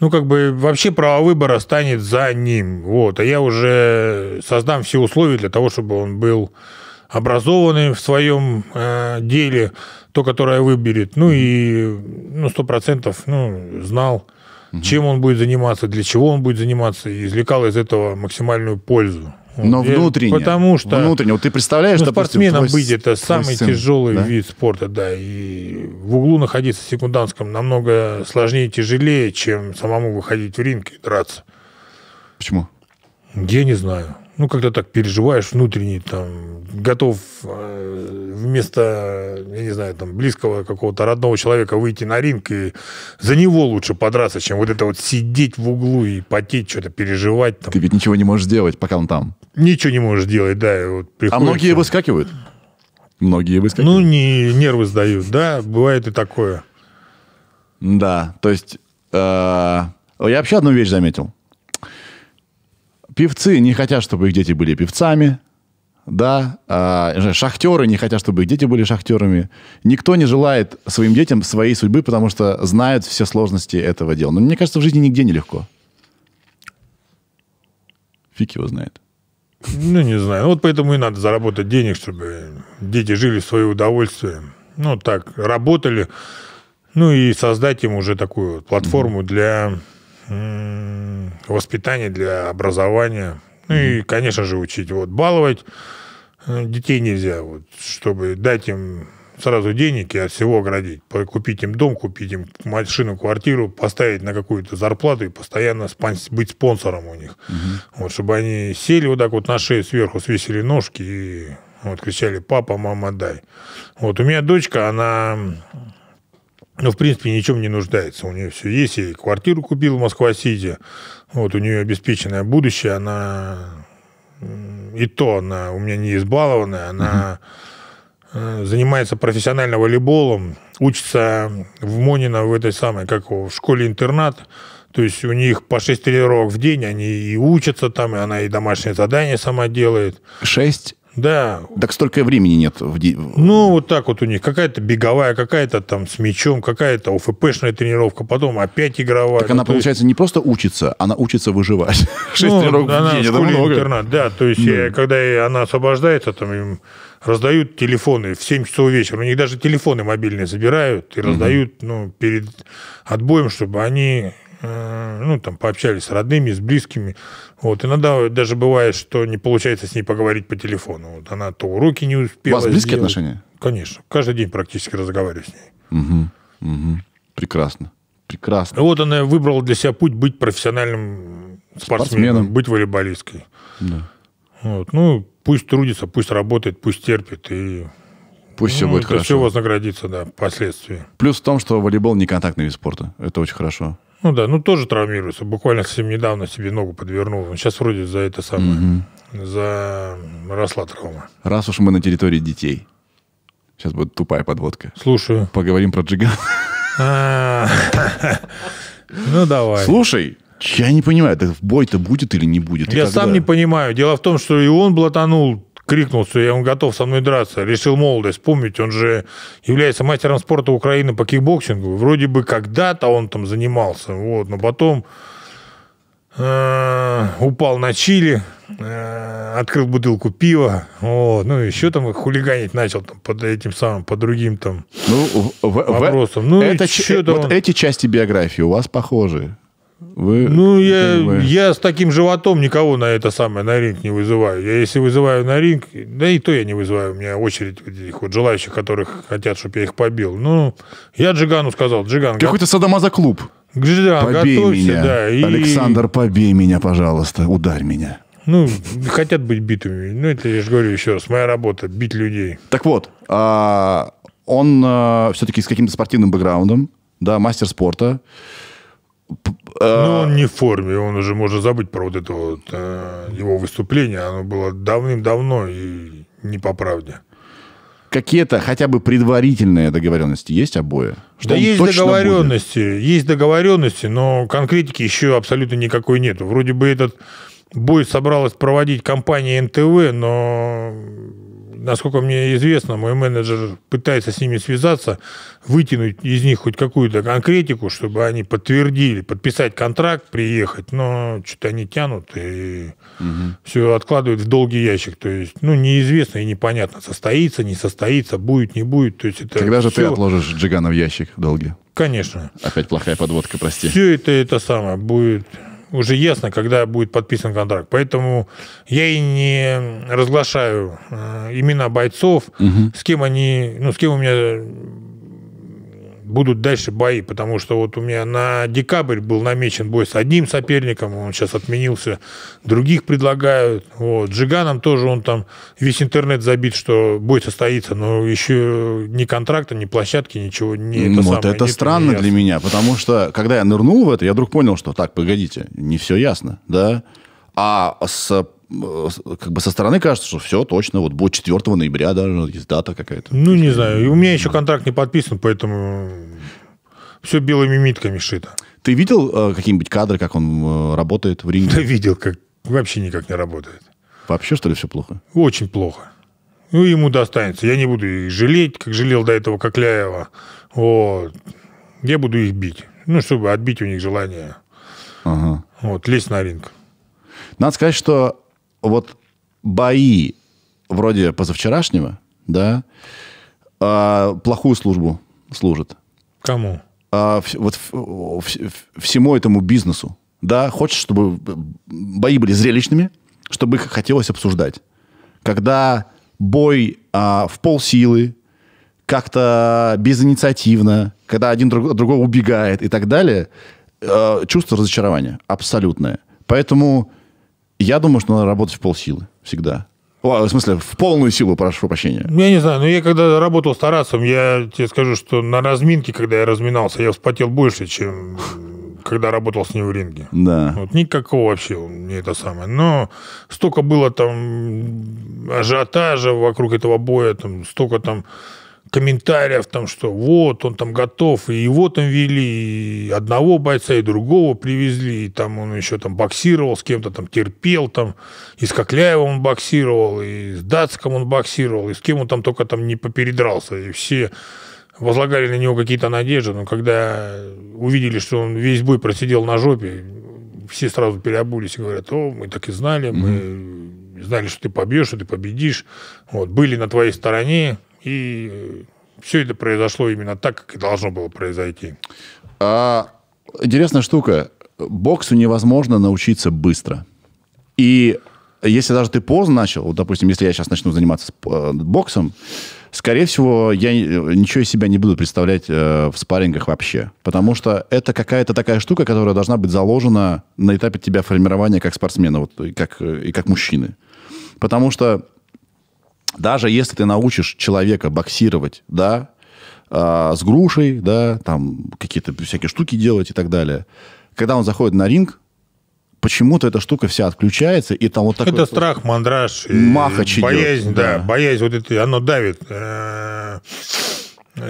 ну, как бы вообще право выбора станет за ним. Вот. А я уже создам все условия для того, чтобы он был образованный в своем э, деле, то, которое выберет. Ну, и, ну, сто процентов, ну, знал, угу. чем он будет заниматься, для чего он будет заниматься, и извлекал из этого максимальную пользу. Но внутренне. Потому что... Внутренне. Вот ты представляешь, ну, спортсменом твой, быть это самый сын, тяжелый да? вид спорта, да. И в углу находиться в секунданском намного сложнее и тяжелее, чем самому выходить в ринг и драться. Почему? Я не знаю ну, когда так переживаешь внутренний, там, готов э, вместо, я не знаю, там, близкого какого-то родного человека выйти на ринг и за него лучше подраться, чем вот это вот сидеть в углу и потеть, что-то переживать. Там. Ты ведь ничего не можешь делать, пока он там. Ничего не можешь делать, да. Вот а многие выскакивают? Многие выскакивают. Ну, не, нервы сдают, да, бывает и такое. Да, то есть э, я вообще одну вещь заметил. Певцы не хотят, чтобы их дети были певцами, да, а, э, шахтеры не хотят, чтобы их дети были шахтерами. Никто не желает своим детям своей судьбы, потому что знают все сложности этого дела. Но мне кажется, в жизни нигде не легко. Фиг его знает. Ну, не знаю. Ну, вот поэтому и надо заработать денег, чтобы дети жили в свое удовольствие. Ну, так, работали. Ну, и создать им уже такую платформу для воспитание для образования. Ну и, конечно же, учить. Вот баловать э, детей нельзя, вот, чтобы дать им сразу денег и от всего оградить. Купить им дом, купить им машину, квартиру, поставить на какую-то зарплату и постоянно быть спонсором у них. Угу. Вот, чтобы они сели вот так вот на шею сверху, свесили ножки и вот кричали «папа, мама, дай». Вот у меня дочка, она ну, в принципе, ничем не нуждается. У нее все есть. И квартиру купил в Москва-Сити. Вот у нее обеспеченное будущее. Она и то она у меня не избалованная. Она угу. занимается профессионально волейболом. Учится в Монино в этой самой, как в школе-интернат. То есть у них по 6 тренировок в день, они и учатся там, и она и домашние задания сама делает. 6 да. Так столько времени нет. В... Ну, вот так вот у них. Какая-то беговая, какая-то там с мячом, какая-то ОФПшная тренировка, потом опять игровая. Так ну, она, получается, есть... не просто учится, она учится выживать. Шесть ну, тренировок она в день, это много. Интернат, да, то есть, mm. когда она освобождается, там им раздают телефоны в 7 часов вечера. У них даже телефоны мобильные забирают и mm-hmm. раздают ну, перед отбоем, чтобы они э, ну, там, пообщались с родными, с близкими. Вот, иногда даже бывает, что не получается с ней поговорить по телефону. Вот она то уроки не успела. У вас близкие сделать. отношения? Конечно. Каждый день практически разговариваю с ней. Угу, угу. Прекрасно. Прекрасно. Ну вот она выбрала для себя путь быть профессиональным спортсменом, спортсменом. быть волейболисткой. Да. Вот. Ну, пусть трудится, пусть работает, пусть терпит и Пусть ну, все будет это хорошо. Все вознаградится, да, впоследствии. Плюс в том, что волейбол не контактный вид спорта. Это очень хорошо. Ну да, ну тоже травмируется. Буквально совсем недавно себе ногу подвернул. сейчас вроде за это самое, угу. за росла травма. Раз уж мы на территории детей. Сейчас будет тупая подводка. Слушаю. Поговорим про Джиган. А, ну давай. Слушай, я не понимаю, это бой-то будет или не будет? Я сам не понимаю. Дело в том, что и он блатанул крикнул, что я он готов со мной драться. Решил молодость. Помните, он же является мастером спорта Украины по кикбоксингу. Вроде бы когда-то он там занимался. Вот, но потом э, упал на чили, э, открыл бутылку пива, вот, ну еще там хулиганить начал там, под этим самым, по другим там ну, в, вопросам. Ну, это, ч... Э, вот там... эти части биографии у вас похожи. Вы, ну, я, я с таким животом никого на это самое, на ринг не вызываю. Я если вызываю на ринг, да и то я не вызываю. У меня очередь этих вот желающих, которых хотят, чтобы я их побил. Ну, я Джигану сказал, Джиган... Какой-то садомаза клуб. Джиган, побей готовься, меня. да. И... Александр, побей меня, пожалуйста, ударь меня. Ну, хотят быть битыми. Ну, это я же говорю еще раз, моя работа, бить людей. Так вот, а он а, все-таки с каким-то спортивным бэкграундом, да, мастер спорта. А, ну, он не в форме, он уже можно забыть про вот это вот э, его выступление. Оно было давным-давно и не по правде. Какие-то хотя бы предварительные договоренности есть обои? Что да есть договоренности, будет? есть договоренности, но конкретики еще абсолютно никакой нету. Вроде бы этот бой собралась проводить компания НТВ, но насколько мне известно, мой менеджер пытается с ними связаться, вытянуть из них хоть какую-то конкретику, чтобы они подтвердили, подписать контракт, приехать, но что-то они тянут и угу. все откладывают в долгий ящик. То есть, ну, неизвестно и непонятно, состоится, не состоится, будет, не будет. То есть это Когда же все... ты отложишь Джигана в ящик долгий? Конечно. Опять плохая подводка, прости. Все это, это самое будет уже ясно, когда будет подписан контракт. Поэтому я и не разглашаю э, имена бойцов, угу. с кем они, ну, с кем у меня будут дальше бои, потому что вот у меня на декабрь был намечен бой с одним соперником, он сейчас отменился, других предлагают. Вот. Джиганом тоже он там весь интернет забит, что бой состоится, но еще ни контракта, ни площадки, ничего не ну, это Вот самое, это нет, странно для меня, потому что когда я нырнул в это, я вдруг понял, что так, погодите, не все ясно, да? А с Э, как бы со стороны кажется, что все точно, вот будет 4 ноября даже, есть дата какая-то. Ну, не знаю. И у меня еще контракт не подписан, поэтому все белыми митками шито. Ты видел э, какие-нибудь кадры, как он э, работает в ринге? Да видел, как вообще никак не работает. Вообще, что ли, все плохо? Очень плохо. Ну, ему достанется. Я не буду их жалеть, как жалел до этого Кокляева. Вот. Я буду их бить. Ну, чтобы отбить у них желание ага. вот, лезть на ринг. Надо сказать, что вот бои вроде позавчерашнего, да, а, плохую службу служит. Кому? А, в, вот в, в, всему этому бизнесу. Да, хочешь, чтобы бои были зрелищными, чтобы их хотелось обсуждать. Когда бой а, в полсилы, как-то безинициативно, когда один друг, другого убегает и так далее, э, чувство разочарования абсолютное. Поэтому я думаю, что надо работать в полсилы всегда. О, в смысле, в полную силу, прошу прощения. Ну, я не знаю, но я когда работал с Тарасом, я тебе скажу, что на разминке, когда я разминался, я вспотел больше, чем когда работал с ним в ринге. Да. Вот никакого вообще не это самое. Но столько было там ажиотажа вокруг этого боя, там столько там комментариев, там, что вот, он там готов, и его там вели, и одного бойца, и другого привезли, и там он еще там боксировал с кем-то, там терпел, там, и с Кокляевым он боксировал, и с Датском он боксировал, и с кем он там только там не попередрался, и все возлагали на него какие-то надежды, но когда увидели, что он весь бой просидел на жопе, все сразу переобулись и говорят, о, мы так и знали, мы знали, что ты побьешь, что ты победишь, вот, были на твоей стороне, и все это произошло именно так, как и должно было произойти. А, интересная штука. Боксу невозможно научиться быстро. И если даже ты поздно начал, вот, допустим, если я сейчас начну заниматься э, боксом, скорее всего, я ничего из себя не буду представлять э, в спаррингах вообще. Потому что это какая-то такая штука, которая должна быть заложена на этапе тебя формирования как спортсмена вот, и, как, э, и как мужчины. Потому что даже если ты научишь человека боксировать, да, э, с грушей, да, там какие-то всякие штуки делать и так далее, когда он заходит на ринг, почему-то эта штука вся отключается, и там вот такой... Это страх, мандраж. Махач Боязнь, да, да, боязнь. Вот это, оно давит. Э,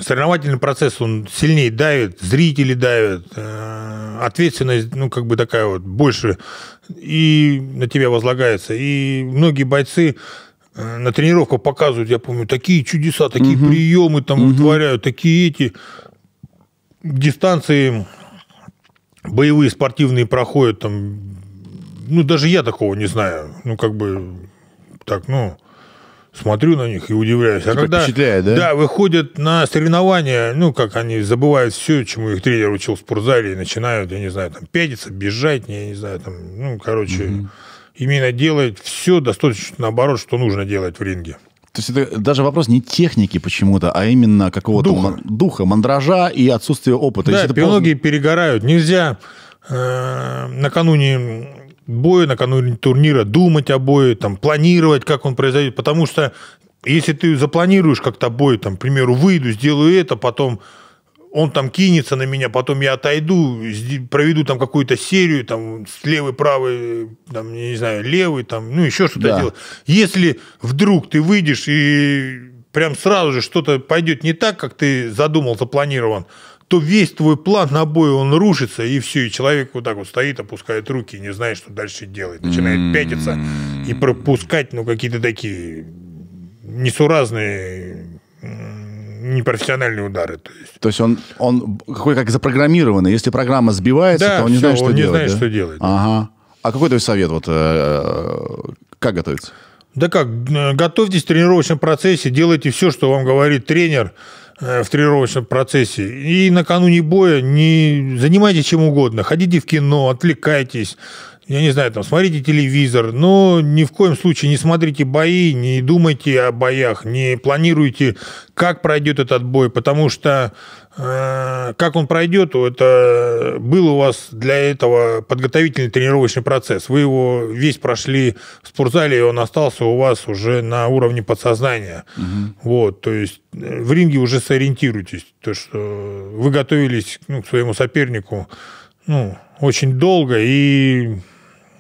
соревновательный процесс, он сильнее давит, зрители давят, э, ответственность, ну, как бы такая вот, больше и на тебя возлагается. И многие бойцы Э, на тренировках показывают, я помню, такие чудеса, такие угу. приемы там угу. вытворяют, такие эти дистанции боевые, спортивные проходят там. Ну, даже я такого не знаю. Ну, как бы так, ну, смотрю на них и удивляюсь. А когда, впечатляет, да? Да, выходят на соревнования, ну, как они забывают все, чему их тренер учил в спортзале, и начинают, я не знаю, там, пятиться, бежать, я не знаю, там, ну, короче... Угу именно делает все достаточно наоборот, что нужно делать в ринге. То есть это даже вопрос не техники почему-то, а именно какого-то духа, духа мандража и отсутствия опыта. Да, многие поздно... перегорают. Нельзя э, накануне боя, накануне турнира думать о бое, там, планировать, как он произойдет, потому что если ты запланируешь как-то бой, там, к примеру, выйду, сделаю это, потом он там кинется на меня, потом я отойду, проведу там какую-то серию, там, с левой, правой, там, не знаю, левый, там, ну, еще что-то да. делать. Если вдруг ты выйдешь и прям сразу же что-то пойдет не так, как ты задумал, запланирован, то весь твой план на бой, он рушится, и все, и человек вот так вот стоит, опускает руки, не знает, что дальше делать, начинает м-м-м. пятиться и пропускать, ну, какие-то такие несуразные непрофессиональные удары. То есть, то есть он, он какой как запрограммированный. Если программа сбивается, да, то он не все, знает, что он делать. Не знает, да? что делать. Ага. А какой твой совет? Вот, э, как готовиться? Да как, готовьтесь в тренировочном процессе, делайте все, что вам говорит тренер э, в тренировочном процессе. И накануне боя не занимайтесь чем угодно. Ходите в кино, отвлекайтесь, я не знаю, там, смотрите телевизор, но ни в коем случае не смотрите бои, не думайте о боях, не планируйте, как пройдет этот бой, потому что э, как он пройдет, это был у вас для этого подготовительный тренировочный процесс. Вы его весь прошли в спортзале, и он остался у вас уже на уровне подсознания. Угу. Вот, то есть э, в ринге уже сориентируйтесь, то что вы готовились ну, к своему сопернику ну, очень долго и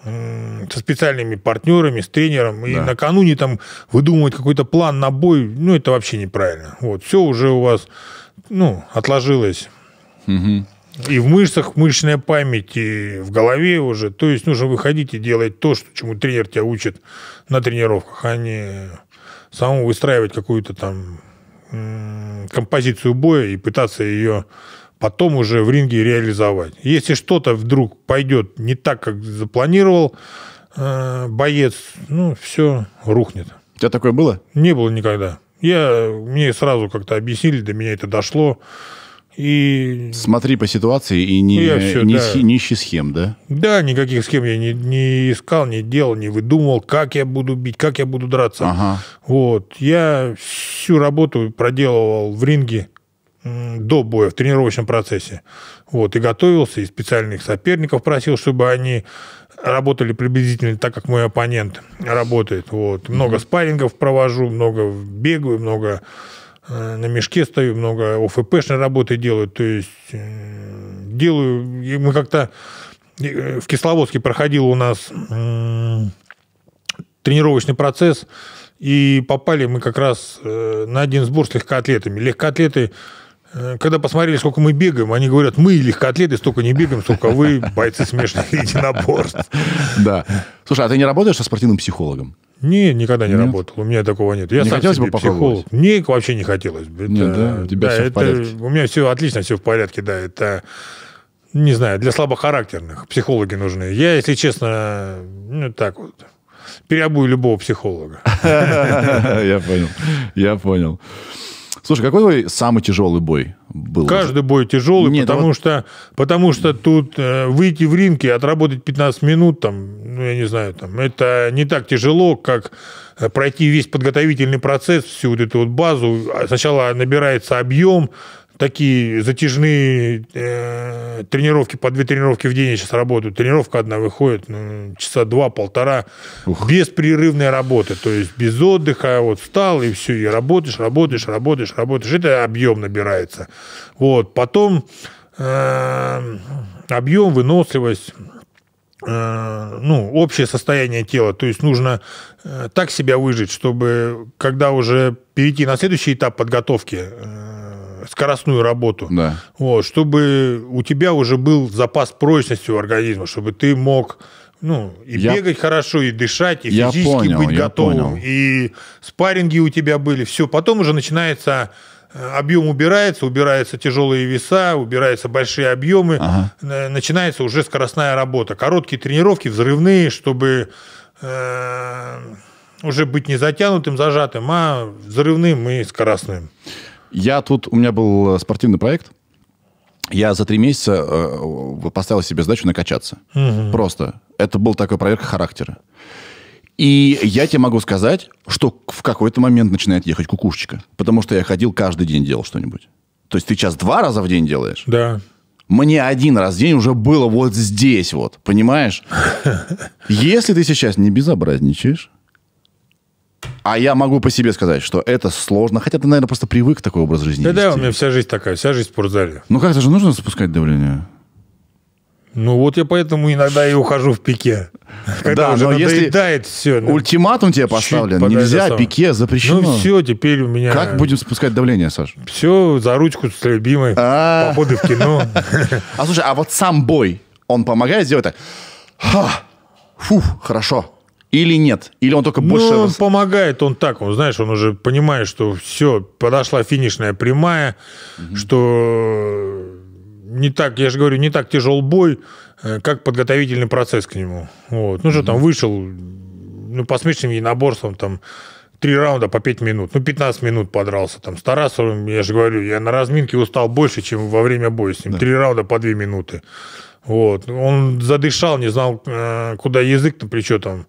со специальными партнерами, с тренером, и да. накануне там выдумывать какой-то план на бой, ну, это вообще неправильно. Вот, все уже у вас, ну, отложилось. Угу. И в мышцах мышечная память, и в голове уже. То есть нужно выходить и делать то, что, чему тренер тебя учит на тренировках, а не самому выстраивать какую-то там композицию боя и пытаться ее потом уже в ринге реализовать. Если что-то вдруг пойдет не так, как запланировал э, боец, ну, все рухнет. У тебя такое было? Не было никогда. Я, мне сразу как-то объяснили, до меня это дошло. И... Смотри по ситуации и не, я все, не, да. схи, не ищи схем, да? Да, никаких схем я не, не искал, не делал, не выдумывал, как я буду бить, как я буду драться. Ага. Вот. Я всю работу проделывал в ринге, до боя в тренировочном процессе. Вот, и готовился, и специальных соперников просил, чтобы они работали приблизительно так, как мой оппонент работает. Вот. Много mm-hmm. спаррингов провожу, много бегаю, много э, на мешке стою, много ОФПшной работы делаю. То есть э, делаю... И мы как-то... Э, в Кисловодске проходил у нас тренировочный процесс, и попали мы как раз на один сбор с легкоатлетами. Легкоатлеты Э, когда посмотрели, сколько мы бегаем, они говорят, мы легкоатлеты столько не бегаем, сколько вы бойцы смешанных единоборств. Да. Слушай, а ты не работаешь со спортивным психологом? Не, никогда не работал. У меня такого нет. Я не сам хотелось бы психолог. Мне вообще не хотелось. Это, да? У тебя все в порядке. У меня все отлично, все в порядке, да. Это, не знаю, для слабохарактерных психологи нужны. Я, если честно, ну, так вот, переобую любого психолога. Я понял. Я понял. Слушай, какой твой самый тяжелый бой был? Каждый бой тяжелый, Нет, потому, вот... что, потому что тут э, выйти в ринг и отработать 15 минут, там, ну, я не знаю, там, это не так тяжело, как э, пройти весь подготовительный процесс, всю вот эту вот базу. А сначала набирается объем, такие затяжные э, тренировки, по две тренировки в день я сейчас работаю. Тренировка одна выходит ну, часа два-полтора без прерывной работы, то есть без отдыха. А вот встал и все, и работаешь, работаешь, работаешь, работаешь. Это объем набирается. Вот. Потом э, объем, выносливость, э, ну, общее состояние тела. То есть нужно э, так себя выжить, чтобы когда уже перейти на следующий этап подготовки, э, скоростную работу. Да. Вот, чтобы у тебя уже был запас прочности у организма, чтобы ты мог ну, и я... бегать хорошо, и дышать, и я физически понял, быть готовым. Понял. И спарринги у тебя были. Все, потом уже начинается э, объем убирается, убираются тяжелые веса, убираются большие объемы, ага. начинается уже скоростная работа. Короткие тренировки, взрывные, чтобы э, уже быть не затянутым, зажатым, а взрывным и скоростным. Я тут, у меня был э, спортивный проект. Я за три месяца э, э поставил себе задачу накачаться. Угу. Просто. Это был такой проверка характера. И я тебе могу сказать, что в какой-то момент начинает ехать кукушечка. Потому что я ходил каждый день, делал что-нибудь. То есть ты сейчас два раза в день делаешь? Да. Мне один раз в день уже было вот здесь вот, понимаешь? Если ты сейчас не безобразничаешь, а я могу по себе сказать, что это сложно. Хотя ты, наверное, просто привык к такой образ жизни. Да, да, у меня вся жизнь такая, вся жизнь в спортзале. Ну как-то же нужно спускать давление. Ну вот я поэтому иногда и ухожу в пике. Когда да, уже но если все. Ну, ультиматум тебе поставлен, нельзя, пике запрещено. Ну все, теперь у меня... Как будем спускать давление, Саш? Все, за ручку с любимой, А-а-а. походы в кино. А слушай, а вот сам бой, он помогает сделать так? Ха! Фух, хорошо или нет? Или он только больше... Ну, он помогает, он так, он, знаешь, он уже понимает, что все, подошла финишная прямая, угу. что не так, я же говорю, не так тяжел бой, э, как подготовительный процесс к нему. Вот. Ну, что угу. там, вышел, ну, по смешным единоборствам, там, три раунда по пять минут. Ну, 15 минут подрался там с Тарасовым. Я же говорю, я на разминке устал больше, чем во время боя с ним. Да. Три раунда по две минуты. Вот. Он задышал, не знал, э, куда язык на плечо там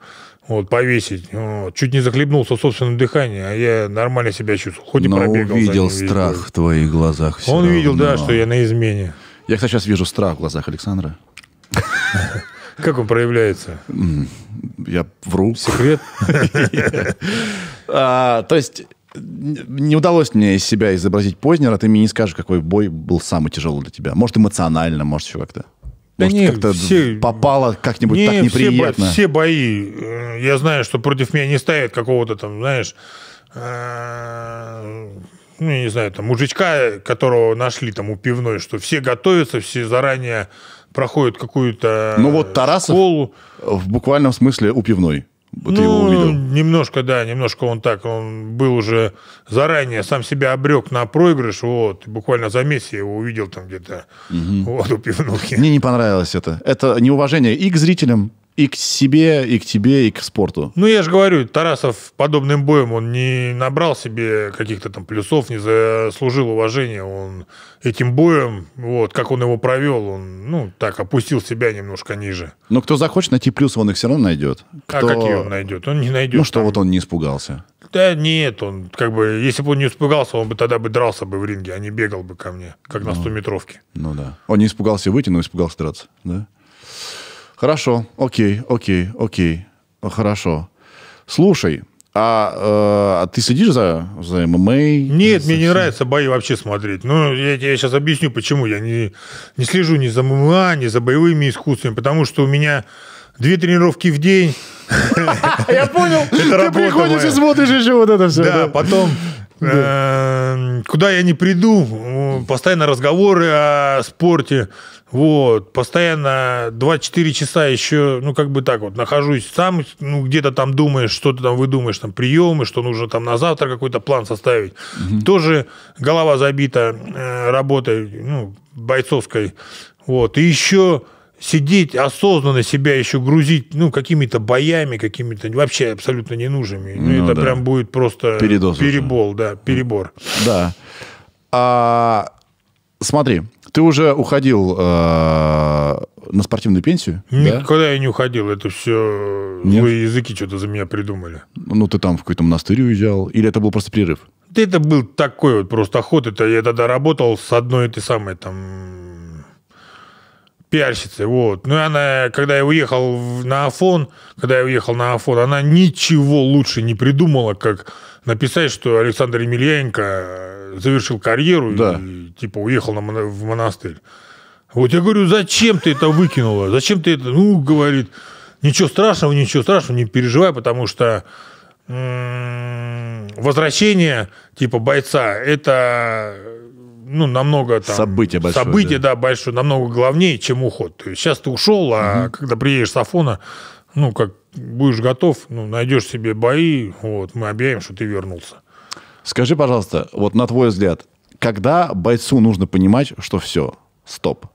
вот, повесить. Вот. Чуть не захлебнулся собственным дыханием, а я нормально себя чувствовал. Хоть Но пробегал. Он видел страх весь. в твоих глазах. он равно. видел, да, что я на измене. Я, кстати, сейчас вижу страх в глазах Александра. Как он проявляется? Я вру. Секрет? А, то есть не удалось мне из себя изобразить Познера, ты мне не скажешь, какой бой был самый тяжелый для тебя. Может, эмоционально, может, еще как-то. Да Может, не, как-то все... попало как-нибудь не, так неприятно. Все, бо... все бои, э, я знаю, что против меня не ставят какого-то там, знаешь, э, ну, я не знаю, там, мужичка, которого нашли там у пивной, что все готовятся, все заранее проходят какую-то Ну, вот Тарасов школу. в буквальном смысле у пивной. Ты ну, его увидел? Немножко, да, немножко он так, он был уже заранее, сам себя обрек на проигрыш, вот, буквально за месяц я его увидел там где-то, угу. вот, у пивнухи. Мне не понравилось это. Это неуважение и к зрителям, и к себе, и к тебе, и к спорту. Ну, я же говорю, Тарасов подобным боем, он не набрал себе каких-то там плюсов, не заслужил уважения. Он этим боем, вот, как он его провел, он, ну, так, опустил себя немножко ниже. Но кто захочет найти плюс, он их все равно найдет. А кто... А какие он найдет? Он не найдет. Ну, что там... вот он не испугался. Да нет, он как бы, если бы он не испугался, он бы тогда бы дрался бы в ринге, а не бегал бы ко мне, как ну, на стометровке. Ну да. Он не испугался выйти, но испугался драться, да? Хорошо, окей, окей, окей, хорошо. Слушай, а, э, а ты следишь за, за ММА? Нет, за мне не нравится бои вообще смотреть. Ну, я тебе сейчас объясню, почему. Я не, не слежу ни за ММА, ни за боевыми искусствами, потому что у меня две тренировки в день. Я понял. Ты приходишь и смотришь еще вот это все. Да, потом э, куда я не приду, постоянно разговоры о спорте. Вот, постоянно 24 часа еще, ну, как бы так вот, нахожусь сам, ну, где-то там думаешь, что ты там выдумаешь, там, приемы, что нужно там на завтра какой-то план составить. Угу. Тоже голова забита э, работой, ну, бойцовской. Вот, и еще сидеть осознанно себя еще грузить, ну, какими-то боями, какими-то вообще абсолютно ненужными. Ну, ну это да. прям будет просто Передоз перебол, уже. да, перебор. Да. А, смотри, ты уже уходил э, на спортивную пенсию? Никуда да? я не уходил. Это все Нет? злые языки что-то за меня придумали. Ну, ты там в какой-то монастырь уезжал? Или это был просто перерыв? Да это был такой вот просто ход. Это я тогда работал с одной этой самой там пиарщицы, вот. Ну, и она, когда я уехал на Афон, когда я уехал на Афон, она ничего лучше не придумала, как написать, что Александр Емельяненко э, завершил карьеру да. и, типа, уехал на, в монастырь. Вот я говорю, зачем ты это выкинула? Зачем ты это? Ну, говорит, ничего страшного, ничего страшного, не переживай, потому что возвращение типа бойца это ну, намного там... события большое. Событие, да, да большое, намного главнее, чем уход. То есть сейчас ты ушел, а угу. когда приедешь с Афона, ну, как будешь готов, ну, найдешь себе бои, вот, мы объявим, что ты вернулся. Скажи, пожалуйста, вот на твой взгляд, когда бойцу нужно понимать, что все, стоп,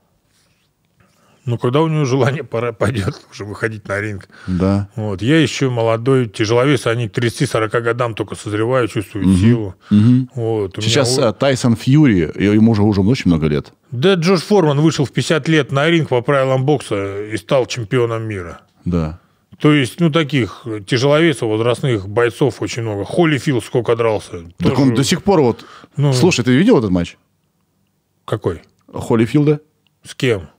ну, когда у него желание пора пойдет уже выходить на ринг. Да. Вот. Я еще молодой тяжеловес, они к 30-40 годам только созревают, чувствую. угу. силу. Угу. Вот. У Сейчас меня... Э, Тайсон Фьюри, э, ему уже уже очень много лет. Да, Джош Форман вышел в 50 лет на ринг по правилам бокса и стал чемпионом мира. Да. То есть, ну, таких тяжеловесов, возрастных бойцов очень много. Холлифилд сколько дрался. Так тоже... он до сих пор вот... Ну... Слушай, ты видел этот матч? Какой? Холлифилда. С кем?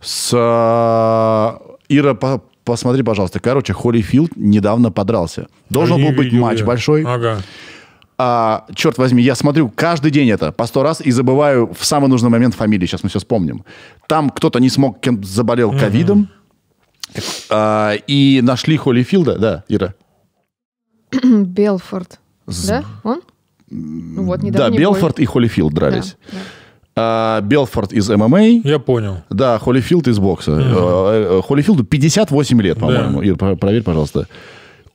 С э, Ира, по, посмотри, пожалуйста. Короче, Холлифилд недавно подрался. Должен а был быть видел, матч я. большой. Ага. А, черт возьми, я смотрю каждый день это по сто раз и забываю в самый нужный момент фамилии. Сейчас мы все вспомним. Там кто-то не смог, кем заболел ковидом. А, и нашли Холлифилда, да, Ира? Белфорд. З... Да? Он? Ну вот, да, не Белфорд бой. и Холлифилд дрались. Да, да а, Белфорд из ММА. Я понял. Да, Холлифилд из бокса. Угу. Холлифилду 58 лет, по-моему. Ир, проверь, пожалуйста.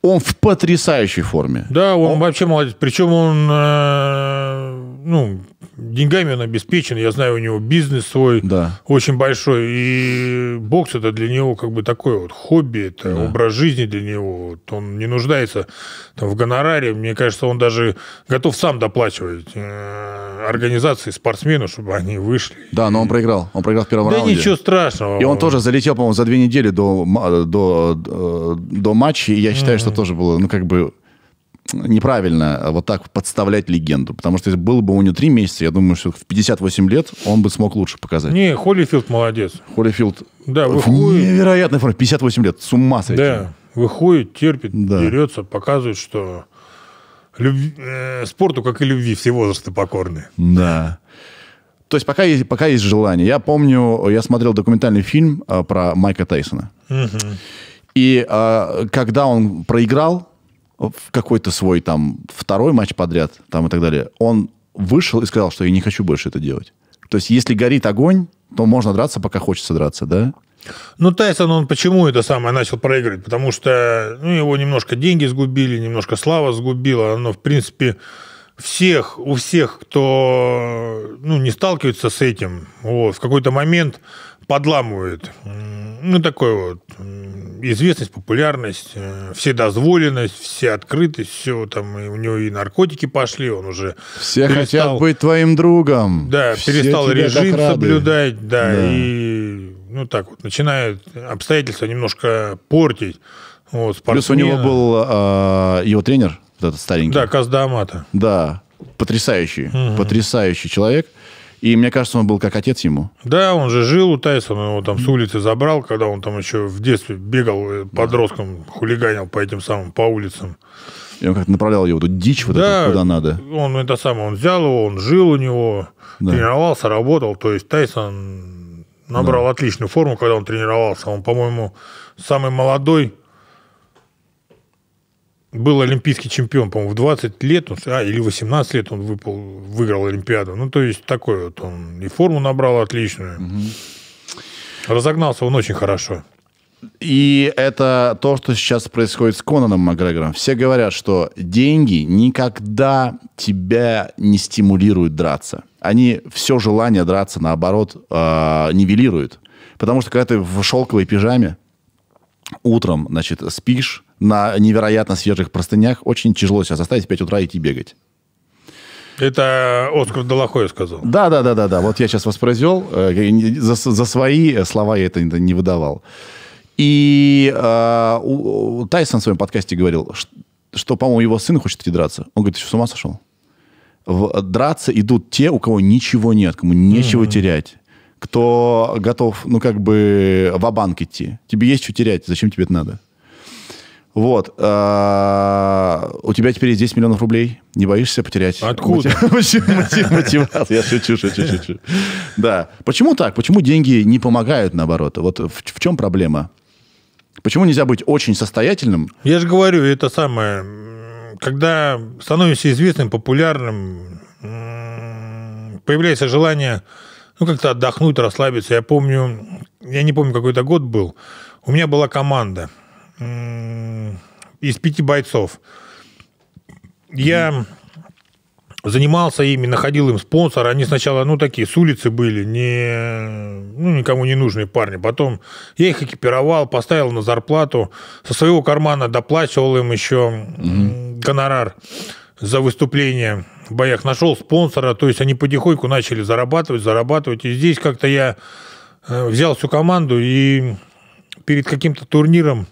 Он в потрясающей форме. Да, он, он... вообще молодец. Причем он, э, ну, деньгами он обеспечен. Я знаю, у него бизнес свой да. очень большой. И бокс это для него как бы такое вот хобби, это да. образ жизни для него. Вот он не нуждается там, в гонораре. Мне кажется, он даже готов сам доплачивать э, организации спортсмену, чтобы они вышли. Да, но он проиграл. Он проиграл в первом да раунде. Да ничего страшного. И он тоже залетел, по-моему, за две недели до, до, э, до, матча. И я считаю, mm-hmm. что тоже было, ну, как бы неправильно вот так подставлять легенду. Потому что если было бы у него три месяца, я думаю, что в 58 лет он бы смог лучше показать. Не, Холлифилд молодец. Холлифилд да, в выходит... невероятной форме. 58 лет. С ума сойти. Да, выходит, терпит, да. дерется, показывает, что любви, э, спорту, как и любви, все возрасты покорны. Да. То есть пока есть, пока есть желание. Я помню, я смотрел документальный фильм э, про Майка Тайсона. Угу. И э, когда он проиграл в какой-то свой там второй матч подряд, там и так далее, он вышел и сказал, что я не хочу больше это делать. То есть если горит огонь, то можно драться, пока хочется драться, да? Ну, Тайсон, он почему это самое начал проигрывать? Потому что ну, его немножко деньги сгубили, немножко слава сгубила. Но, в принципе, всех, у всех, кто ну, не сталкивается с этим, вот, в какой-то момент подламывает. Ну, такой вот известность, популярность, э, все дозволенность, все открытость, все там, и у него и наркотики пошли, он уже Все перестал, хотят быть твоим другом. Да, все перестал режим соблюдать, да, да. и ну так вот, начинает обстоятельства немножко портить. Вот, Плюс у него был э, его тренер, этот старенький. Да, Каздамата. Да, потрясающий, угу. потрясающий человек. И мне кажется, он был как отец ему. Да, он же жил у Тайсона, его там с улицы забрал, когда он там еще в детстве бегал э, подростком, хулиганил по этим самым, по улицам. И он как-то направлял его, тут дичь вот да, эту, куда надо. он это самое, он взял его, он жил у него, да. тренировался, работал. То есть Тайсон набрал да. отличную форму, когда он тренировался. Он, по-моему, самый молодой был олимпийский чемпион, по-моему, в 20 лет, он, а, или 18 лет он выпал, выиграл Олимпиаду. Ну, то есть, такой вот он и форму набрал отличную. Угу. Разогнался он очень хорошо. И это то, что сейчас происходит с Конаном Макгрегором. Все говорят, что деньги никогда тебя не стимулируют драться они все желание драться, наоборот, э, нивелируют. Потому что когда ты в шелковой пижаме утром, значит, спишь на невероятно свежих простынях, очень тяжело себя заставить в 5 утра идти бегать. Это Оскар Долохой сказал. Да, да, да, да, да. Вот я сейчас воспроизвел. Э, за, за свои э, слова я это не выдавал. И э, у, у, Тайсон в своем подкасте говорил, что, что по-моему, его сын хочет идти драться. Он говорит, ты что, с ума сошел? в, драться идут те, у кого ничего нет, кому нечего mm-hmm. терять кто готов, ну, как бы, в банк идти. Тебе есть что терять, зачем тебе это надо? Вот. А, у тебя теперь есть 10 миллионов рублей. Не боишься потерять? Откуда? Мотивация. Я шучу, шучу, шучу. Да. Почему так? Почему деньги не помогают, наоборот? Вот в чем проблема? Почему нельзя быть очень состоятельным? Я же говорю, это самое когда становишься известным, популярным, появляется желание ну, как-то отдохнуть, расслабиться. Я помню, я не помню, какой это год был, у меня была команда из пяти бойцов. Я занимался ими, находил им спонсора. Они сначала, ну, такие, с улицы были, не, ну, никому не нужные парни. Потом я их экипировал, поставил на зарплату, со своего кармана доплачивал им еще. Mm-hmm гонорар за выступление в боях, нашел спонсора, то есть они потихоньку начали зарабатывать, зарабатывать. И здесь как-то я э, взял всю команду и перед каким-то турниром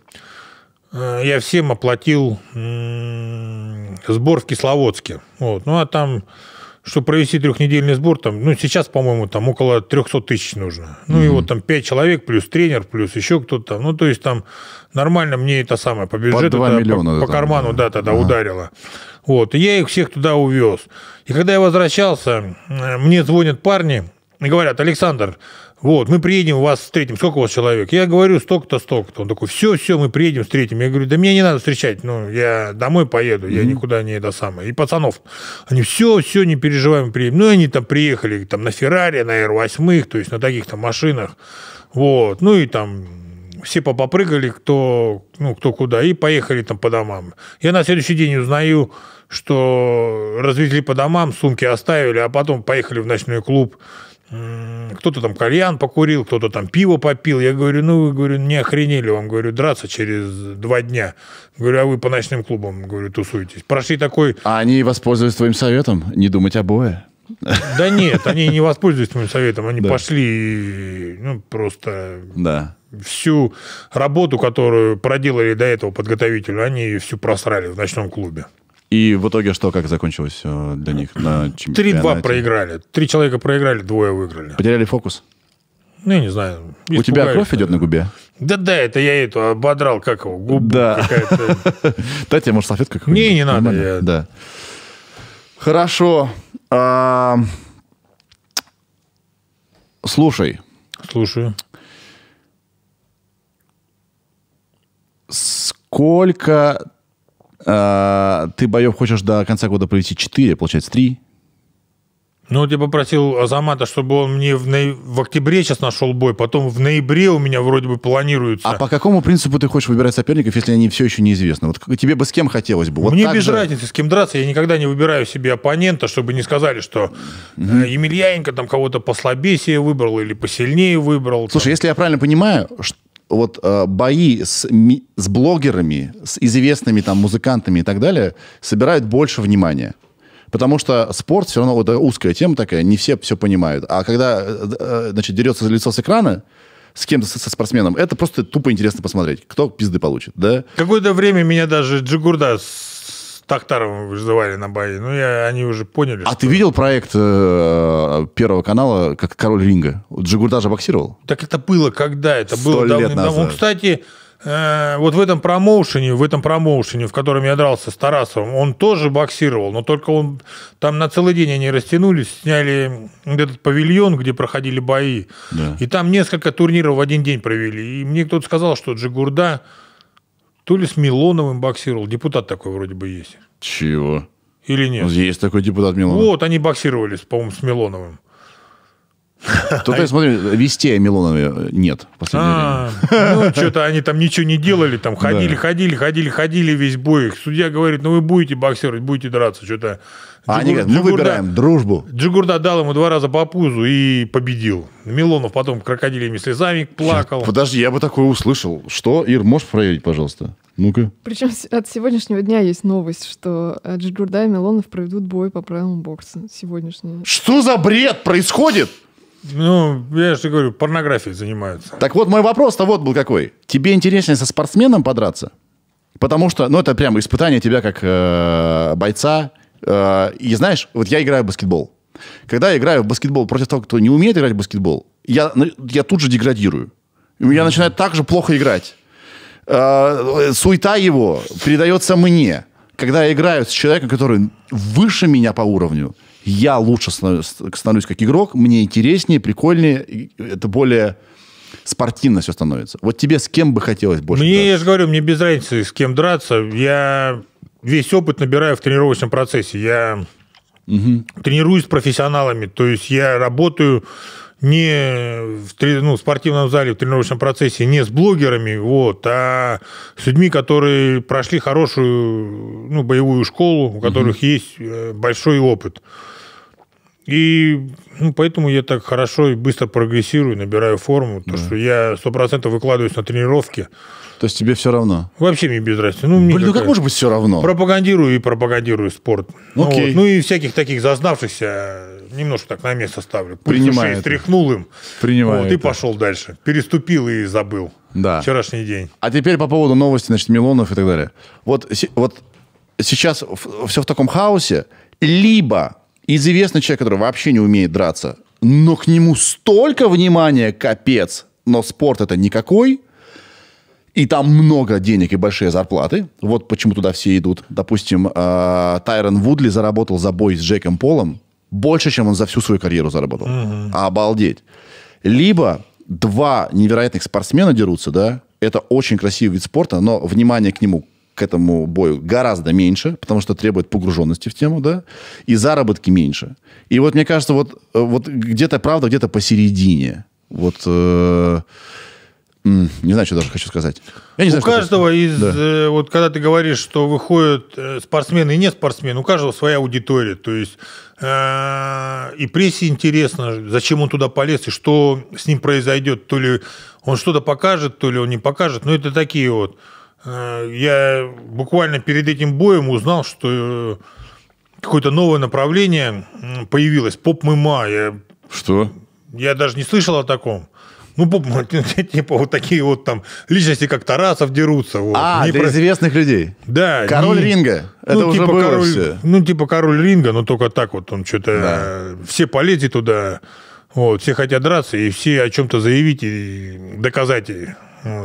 э, я всем оплатил сбор в Кисловодске. Вот. Ну, а там чтобы провести трехнедельный сбор, там, ну, сейчас, по-моему, там около 300 тысяч нужно. Ну, mm и вот там 5 человек, плюс тренер, плюс еще кто-то Ну, то есть там нормально мне это самое по бюджету, по, миллиона, по, по карману, да, да тогда ага. ударило. Вот, и я их всех туда увез. И когда я возвращался, мне звонят парни и говорят, Александр, вот, мы приедем, вас встретим. Сколько у вас человек? Я говорю, столько-то, столько-то. Он такой, все, все, мы приедем, встретим. Я говорю, да мне не надо встречать. Ну, я домой поеду, я никуда не до самое. И пацанов. Они, все, все, не переживаем, приедем. Ну, и они там приехали там на Феррари, на Р-8, то есть на таких там машинах. Вот, ну и там все попопрыгали, кто, ну, кто куда, и поехали там по домам. Я на следующий день узнаю, что развезли по домам, сумки оставили, а потом поехали в ночной клуб кто-то там кальян покурил, кто-то там пиво попил. Я говорю, ну, вы, говорю, не охренели вам, говорю, драться через два дня. Говорю, а вы по ночным клубам, говорю, тусуетесь. Прошли такой... А они воспользовались твоим советом? Не думать о бое? Да нет, они не воспользовались моим советом, они да. пошли, ну, просто да. всю работу, которую проделали до этого подготовителю, они всю просрали в ночном клубе. И в итоге что, как закончилось э, для них на чемпионате? 3-2 проиграли. Три человека проиграли, двое выиграли. Потеряли фокус? Ну, я не знаю. У тебя кровь идет на губе? Да, да, это я эту ободрал, как его, губу да. какая-то. Дайте ему салфетку какую-нибудь. Не, не надо. Да. Хорошо. А, слушай. Слушаю. Сколько а, ты боев хочешь до конца года провести 4, получается 3. Ну, вот я попросил Азамата, чтобы он мне в, ноя... в октябре сейчас нашел бой, потом в ноябре у меня вроде бы планируется. А по какому принципу ты хочешь выбирать соперников, если они все еще неизвестны? Вот тебе бы с кем хотелось бы? Вот мне без же... разницы, с кем драться. Я никогда не выбираю себе оппонента, чтобы не сказали, что угу. Mm -hmm. Емельяненко там кого-то послабее себе выбрал или посильнее выбрал. Слушай, там. если я правильно понимаю, что вот э, бои с, ми, с блогерами, с известными там музыкантами и так далее собирают больше внимания. Потому что спорт все равно вот узкая тема такая, не все все понимают. А когда, э, э, э, значит, дерется лицо с экрана, с кем-то, со спортсменом, это просто тупо интересно посмотреть, кто пизды получит, да? Какое-то время меня даже Джигурда Тахтаровым вызывали на бои. Ну, я, они уже поняли, А что... ты видел проект э, Первого канала, как король ринга? Джигурда же боксировал? Так это было когда? Это было давным-давно. Ну, кстати, э, вот в этом промоушене, в этом промоушене, в котором я дрался с Тарасовым, он тоже боксировал, но только он там на целый день они растянулись, сняли этот павильон, где проходили бои, да. и там несколько турниров в один день провели. И мне кто-то сказал, что Джигурда то ли с Милоновым боксировал. Депутат такой вроде бы есть. Чего? Или нет? Ну, есть такой депутат Милонов. Вот, они боксировались, по-моему, с Милоновым. Тут, я смотрю, вестей о Милонове нет в последнее а, время. Ну, что-то они там ничего не делали, там ходили, ходили, ходили, ходили весь бой. судья говорит, ну вы будете боксировать, будете драться, что-то. А они говорят, мы «Ну, выбираем дружбу. Джигурда дал ему два раза по пузу и победил. Милонов потом крокодилями слезами плакал. Подожди, я бы такое услышал. Что, Ир, можешь проверить, пожалуйста? Ну-ка. Причем от сегодняшнего дня есть новость, что э, Джигурда и Милонов проведут бой по правилам бокса сегодняшнего. Что за бред происходит? Ну, я же говорю, порнографией занимаются. Так вот, мой вопрос-то вот был какой. Тебе интереснее со спортсменом подраться? Потому что, ну, это прямо испытание тебя как э, бойца. Э, и знаешь, вот я играю в баскетбол. Когда я играю в баскетбол против того, кто не умеет играть в баскетбол, я, ну, я тут же деградирую. И меня начинает так же плохо играть. Э, суета его передается мне. Когда я играю с человеком, который выше меня по уровню, я лучше становлюсь, становлюсь как игрок, мне интереснее, прикольнее, это более спортивно все становится. Вот тебе с кем бы хотелось больше? Мне, драться? я же говорю, мне без разницы, с кем драться. Я весь опыт набираю в тренировочном процессе. Я угу. тренируюсь с профессионалами, то есть я работаю не в ну, спортивном зале, в тренировочном процессе, не с блогерами, вот, а с людьми, которые прошли хорошую ну, боевую школу, у которых угу. есть э, большой опыт. И ну, поэтому я так хорошо и быстро прогрессирую, набираю форму, то да. что я сто процентов выкладываюсь на тренировки. То есть тебе все равно? Вообще мне без разницы. Ну, мне Блин, ну как может быть все равно? Пропагандирую и пропагандирую спорт. Ну Окей. Ну, вот. ну и всяких таких зазнавшихся немножко так на место ставлю. Принимаю. Стряхнул им. Принимаю. Вот, и пошел дальше. Переступил и забыл. Да. Вчерашний день. А теперь по поводу новости, значит, Милонов и так далее. Вот, вот сейчас все в таком хаосе. Либо известный человек, который вообще не умеет драться, но к нему столько внимания, капец. Но спорт это никакой. И там много денег и большие зарплаты. Вот почему туда все идут. Допустим, а, Тайрон Вудли заработал за бой с Джеком Полом больше, чем он за всю свою карьеру заработал. Uh-huh. Обалдеть. Либо два невероятных спортсмена дерутся, да, это очень красивый вид спорта, но внимание к нему к этому бою гораздо меньше, потому что требует погруженности в тему, да, и заработки меньше. И вот мне кажется, вот, э, вот где-то правда, где-то посередине. Вот э, не знаю, что даже хочу сказать. Я не у каждого что из, да. э, вот когда ты говоришь, что выходят э, спортсмены и не спортсмены, у каждого своя аудитория. То есть э, и прессе интересно, зачем он туда полез и что с ним произойдет. То ли он что-то покажет, то ли он не покажет. Но ну, это такие вот Э, я буквально перед этим боем узнал, что э, какое-то новое направление появилось. Поп-мыма. Я... Что? Я даже не слышал о таком. Ну, поп типа вот такие вот там личности, как Тарасов, дерутся. Вот. А, не для про... известных людей. Да. Король не... ринга. Это ну, типа уже было король... все. Ну, типа король ринга, но только так вот он что-то... Да. Все полезли туда, вот, все хотят драться, и все о чем-то заявить и доказать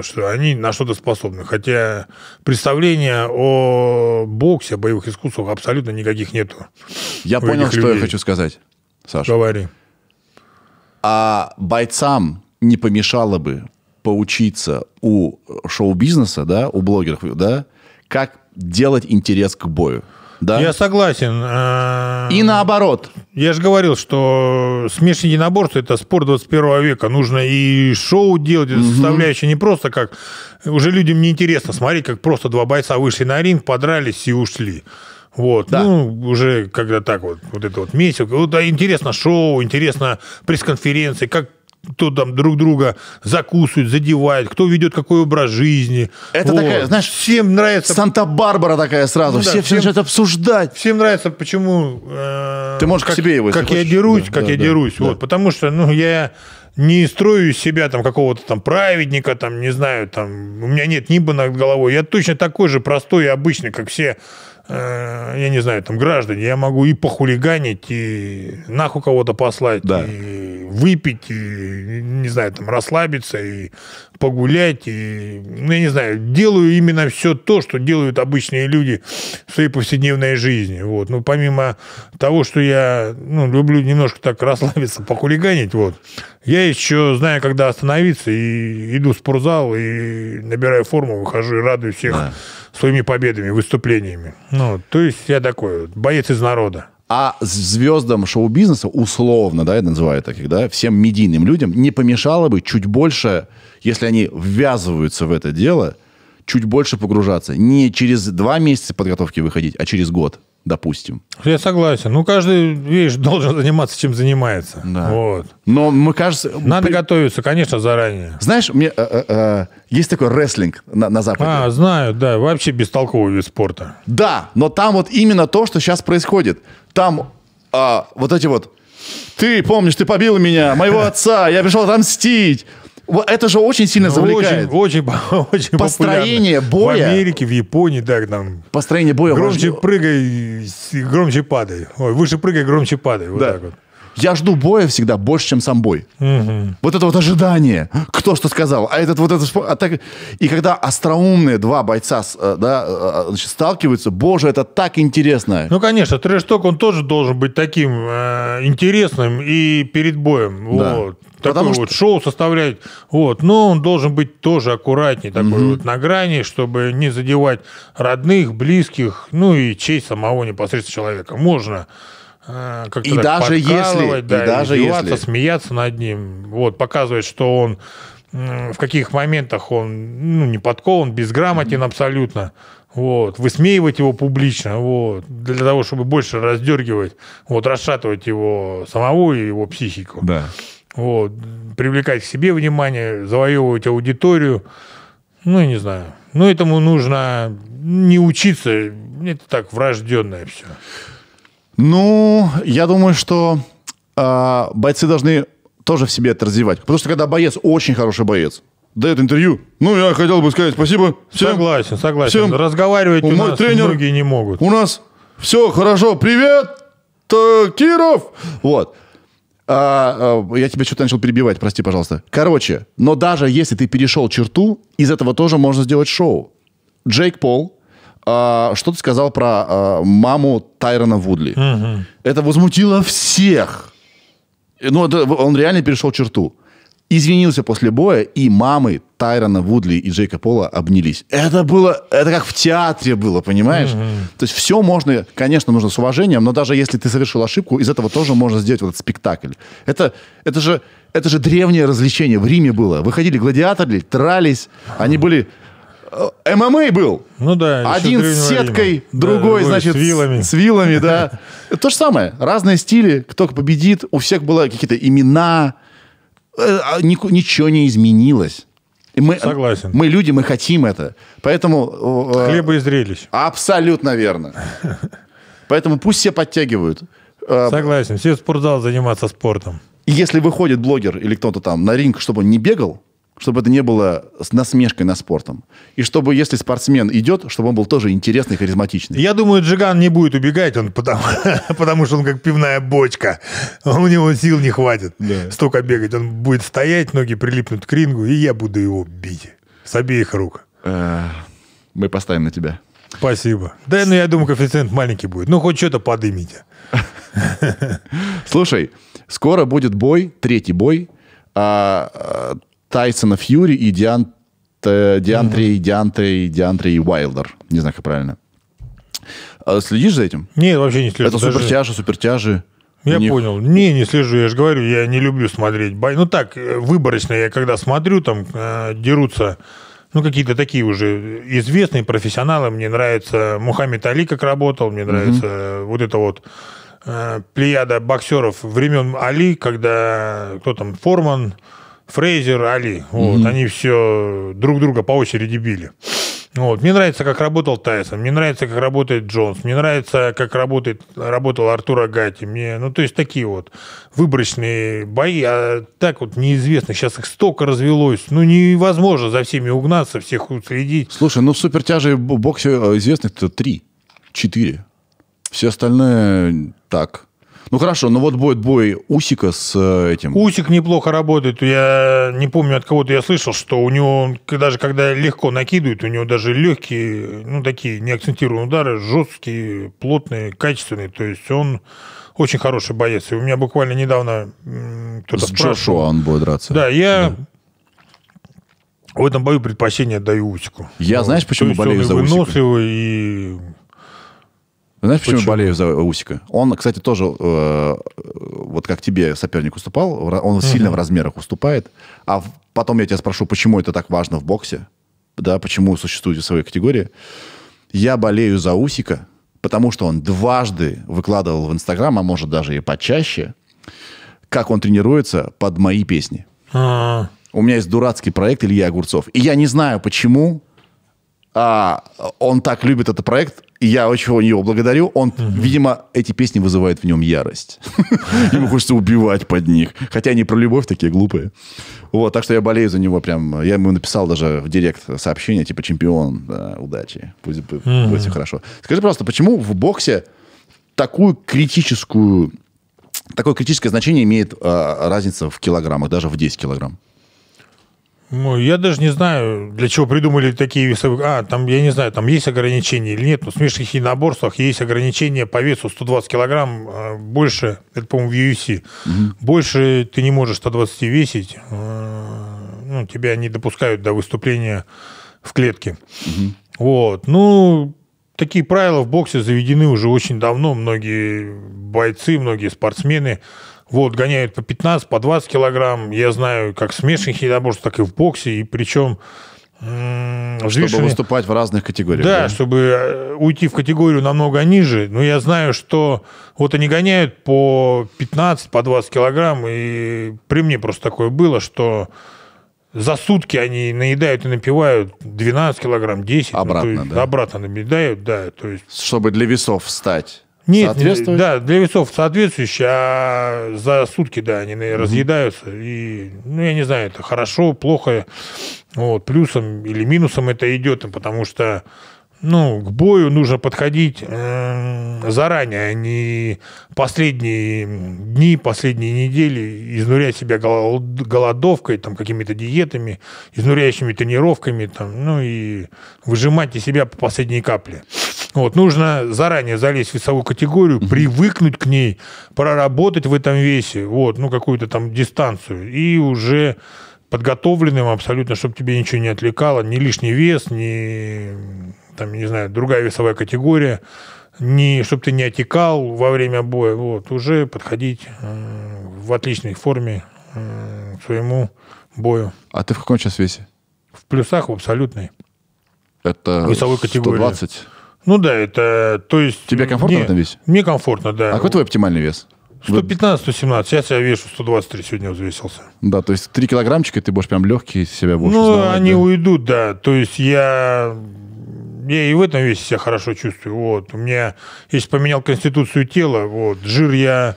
что они на что-то способны. Хотя представления о боксе, о боевых искусствах абсолютно никаких нету. Я понял, что людей. я хочу сказать, Саша. Говори. А бойцам не помешало бы поучиться у шоу-бизнеса, да, у блогеров, да, как делать интерес к бою. Да. Я согласен. Э, и наоборот. Я же говорил, что смешанное единоборство – это спор 21 века. Нужно и шоу делать, угу. составляющие не просто как... Уже людям неинтересно смотреть, как просто два бойца вышли на ринг, подрались и ушли. Вот, да. ну, уже когда так вот, вот это вот месяц. Вот, да, интересно шоу, интересно пресс-конференции, как кто там друг друга закусывает, задевает, кто ведет какой образ жизни. Это вот. такая, знаешь, всем нравится... Санта-Барбара такая сразу, ну, все, да, все начинают обсуждать. Всем нравится, почему... Э, Ты можешь как, к себе его, Как я дерусь, да, как да, я да, дерусь, да. вот, потому что, ну, я не строю из себя там какого-то там праведника, там, не знаю, там, у меня нет ниба над головой, я точно такой же простой и обычный, как все Э, я не знаю, там, граждане, я могу и похулиганить, и нахуй кого-то послать, да. и выпить, и, не знаю, там, расслабиться, и погулять, и, ну, я не знаю, делаю именно все то, что делают обычные люди в своей повседневной жизни, вот. Ну, помимо того, что я, ну, люблю немножко так расслабиться, похулиганить, вот, я еще знаю, когда остановиться, и иду в спортзал, и набираю форму, выхожу и радую всех да своими победами, выступлениями. Ну, то есть я такой боец из народа. А звездам шоу-бизнеса, условно, да, я называю таких, да, всем медийным людям, не помешало бы чуть больше, если они ввязываются в это дело, чуть больше погружаться. Не через два месяца подготовки выходить, а через год допустим. Я согласен. Ну, каждый, видишь, должен заниматься, чем занимается. Да. Вот. Но, мы кажется... Надо при... готовиться, конечно, заранее. Знаешь, мне, э, э, э, есть такой рестлинг на, на Западе. А, знаю, да. Вообще бестолковый вид спорта. Да, но там вот именно то, что сейчас происходит. Там э, вот эти вот... Ты помнишь, ты побил меня, моего отца, я пришел отомстить вот Это же очень сильно ну, завлекает. Очень, очень, очень Построение боя. В Америке, в Японии, да, там. Построение боя. Громче важно. прыгай, громче падай. Ой, выше прыгай, громче падай. Вот да. так вот. Я жду боя всегда больше, чем сам бой. Угу. Вот это вот ожидание. Кто что сказал? А этот вот этот... А так... И когда остроумные два бойца э, да, э, э, значит, сталкиваются, боже, это так интересно. Ну, конечно, трэш он тоже должен быть таким э, интересным и перед боем. Да. Вот. Потому такое что... вот шоу составлять. Вот. Но он должен быть тоже аккуратнее, такой угу. вот на грани, чтобы не задевать родных, близких, ну и честь самого непосредственно человека. Можно а, как и даже если, да, и даже если смеяться над ним, вот показывает, что он в каких моментах он ну, не подкован, безграмотен абсолютно. Вот, высмеивать его публично, вот, для того, чтобы больше раздергивать, вот, расшатывать его самого и его психику. Да. Вот, привлекать к себе внимание, завоевывать аудиторию. Ну, я не знаю. Но этому нужно не учиться. Это так врожденное все. Ну, я думаю, что э, бойцы должны тоже в себе это развивать. Потому что когда боец очень хороший боец, дает интервью. Ну, я хотел бы сказать спасибо. Всем. Согласен, согласен. Всем. Разговаривать у, у нас тренер, многие не могут. У нас все хорошо. Привет, Киров! Вот. А, а, я тебя что-то начал перебивать, прости, пожалуйста. Короче, но даже если ты перешел черту, из этого тоже можно сделать шоу. Джейк Пол а, что ты сказал про а, маму Тайрона Вудли. Угу. Это возмутило всех. Ну, это, он реально перешел черту. Извинился после боя, и мамы Тайрона Вудли и Джейка Пола обнялись. Это было, это как в театре было, понимаешь? Mm-hmm. То есть все можно, конечно, нужно с уважением, но даже если ты совершил ошибку, из этого тоже можно сделать вот этот спектакль. Это, это же, это же древнее развлечение в Риме было. Выходили гладиаторы, трались, они были Э, ММА был. Ну да. Один с сеткой, другой, да, другой, значит, с вилами. С вилами, да. То же самое. Разные стили. Кто победит. У всех были какие-то имена. Э, а ничего не изменилось. И мы, Согласен. Мы люди, мы хотим это. Поэтому... Хлеба и зрелищ. Абсолютно верно. Поэтому пусть все подтягивают. Э, Согласен. Все в спортзал заниматься спортом. если выходит блогер или кто-то там на ринг, чтобы он не бегал, чтобы это не было с насмешкой на спортом. И чтобы, если спортсмен идет, чтобы он был тоже интересный, харизматичный. Я думаю, Джиган не будет убегать, он потому, потому что он как пивная бочка. У него сил не хватит да. столько бегать. Он будет стоять, ноги прилипнут к рингу, и я буду его бить. С обеих рук. Э, мы поставим на тебя. Спасибо. Да, ну я думаю, коэффициент маленький будет. Ну, хоть что-то подымите. Слушай, скоро будет бой, третий бой а, а, Тайсона Фьюри и Диан, Диантри, э, mm Диантри, Диантри и Уайлдер. Не знаю, как правильно. А следишь за этим? Нет, вообще не слежу. Это даже... супертяжи, супертяжи. Я них... понял. Не, не слежу, я же говорю, я не люблю смотреть бой. Ну так, э, выборочно я когда смотрю, там э, дерутся ну, какие-то такие уже известные профессионалы. Мне нравится Мухаммед Али, как работал, мне нравится mm-hmm. вот это вот э, плеяда боксеров времен Али, когда кто там, Форман, Фрейзер, Али. Вот, mm-hmm. Они все друг друга по очереди били. Вот. Мне нравится, как работал Тайсон, мне нравится, как работает Джонс, мне нравится, как работает, работал Артур Агати. Мне, ну, то есть такие вот выборочные бои, а так вот неизвестно. Сейчас их столько развелось. Ну, невозможно за всеми угнаться, всех уследить. Слушай, ну в боксе э, известных-то три, четыре. Все остальные так. Ну хорошо, но ну вот будет бой Усика с э, этим. Усик неплохо работает. Я не помню, от кого-то я слышал, что у него, даже когда легко накидывают, у него даже легкие, ну такие неакцентированные удары, жесткие, плотные, качественные. То есть он очень хороший боец. И у меня буквально недавно кто-то С Джошуа он будет драться. Да, я да. В этом бою предпочтение даю Усику. Я, вот. знаешь, почему болею за Усика? выносливый и знаешь, почему, почему? болею за Усика? Он, кстати, тоже, э, вот как тебе соперник уступал, он угу. сильно в размерах уступает. А потом я тебя спрошу, почему это так важно в боксе, да, почему существуют свои категории. Я болею за Усика, потому что он дважды выкладывал в Инстаграм, а может даже и почаще, как он тренируется под мои песни. А-а-а. У меня есть дурацкий проект Илья Огурцов. И я не знаю, почему а, он так любит этот проект, и я очень его благодарю. Он, mm-hmm. видимо, эти песни вызывают в нем ярость. Ему хочется убивать под них. Хотя они про любовь такие глупые. Вот, так что я болею за него прям. Я ему написал даже в директ сообщение, типа, чемпион, да, удачи. Пусть будет mm-hmm. все хорошо. Скажи, пожалуйста, почему в боксе такую критическую, такое критическое значение имеет э, разница в килограммах, даже в 10 килограмм? Ну, я даже не знаю, для чего придумали такие весовые... А, там, я не знаю, там есть ограничения или нет. Но в смешанных единоборствах есть ограничения по весу 120 килограмм а, больше, это, по-моему, в UFC. Угу. Больше ты не можешь 120 весить. А, ну, тебя не допускают до выступления в клетке. Угу. Вот. Ну, такие правила в боксе заведены уже очень давно. Многие бойцы, многие спортсмены вот, гоняют по 15, по 20 килограмм. Я знаю, как смешанных единоборств, так и в боксе. И причем чтобы движение. выступать в разных категориях. Да, да, чтобы э, уйти в категорию намного ниже. Но я знаю, что вот они гоняют по 15, по 20 килограмм. И при мне просто такое было, что за сутки они наедают и напивают 12 килограмм, 10. Ну, обратно, ну, есть, да? Обратно наедают, да. То есть... Чтобы для весов встать. Нет, соответствует? да, для весов соответствующие, а за сутки, да, они mm-hmm. разъедаются. И, ну, я не знаю, это хорошо, плохо, вот, плюсом или минусом это идет, потому что, ну, к бою нужно подходить э, заранее, а не последние дни, последние недели, изнурять себя голодовкой, там, какими-то диетами, изнуряющими тренировками, там, ну, и выжимать из себя по последней капле. Вот, нужно заранее залезть в весовую категорию, привыкнуть к ней, проработать в этом весе, вот, ну, какую-то там дистанцию, и уже подготовленным абсолютно, чтобы тебе ничего не отвлекало, ни лишний вес, ни, там, не знаю, другая весовая категория, не, чтобы ты не отекал во время боя, вот, уже подходить э, в отличной форме э, к своему бою. А ты в каком сейчас весе? В плюсах, в абсолютной. Это весовой категории. 120? Ну да, это, то есть... Тебе комфортно мне, весь? Мне комфортно, да. А какой твой оптимальный вес? 115-117. Сейчас я вешу 123 сегодня взвесился. Да, то есть 3 килограммчика, ты будешь прям легкий себя будешь Ну, сдавать, они да? уйдут, да. То есть я... Я и в этом весе себя хорошо чувствую. Вот. У меня, если поменял конституцию тела, вот, жир я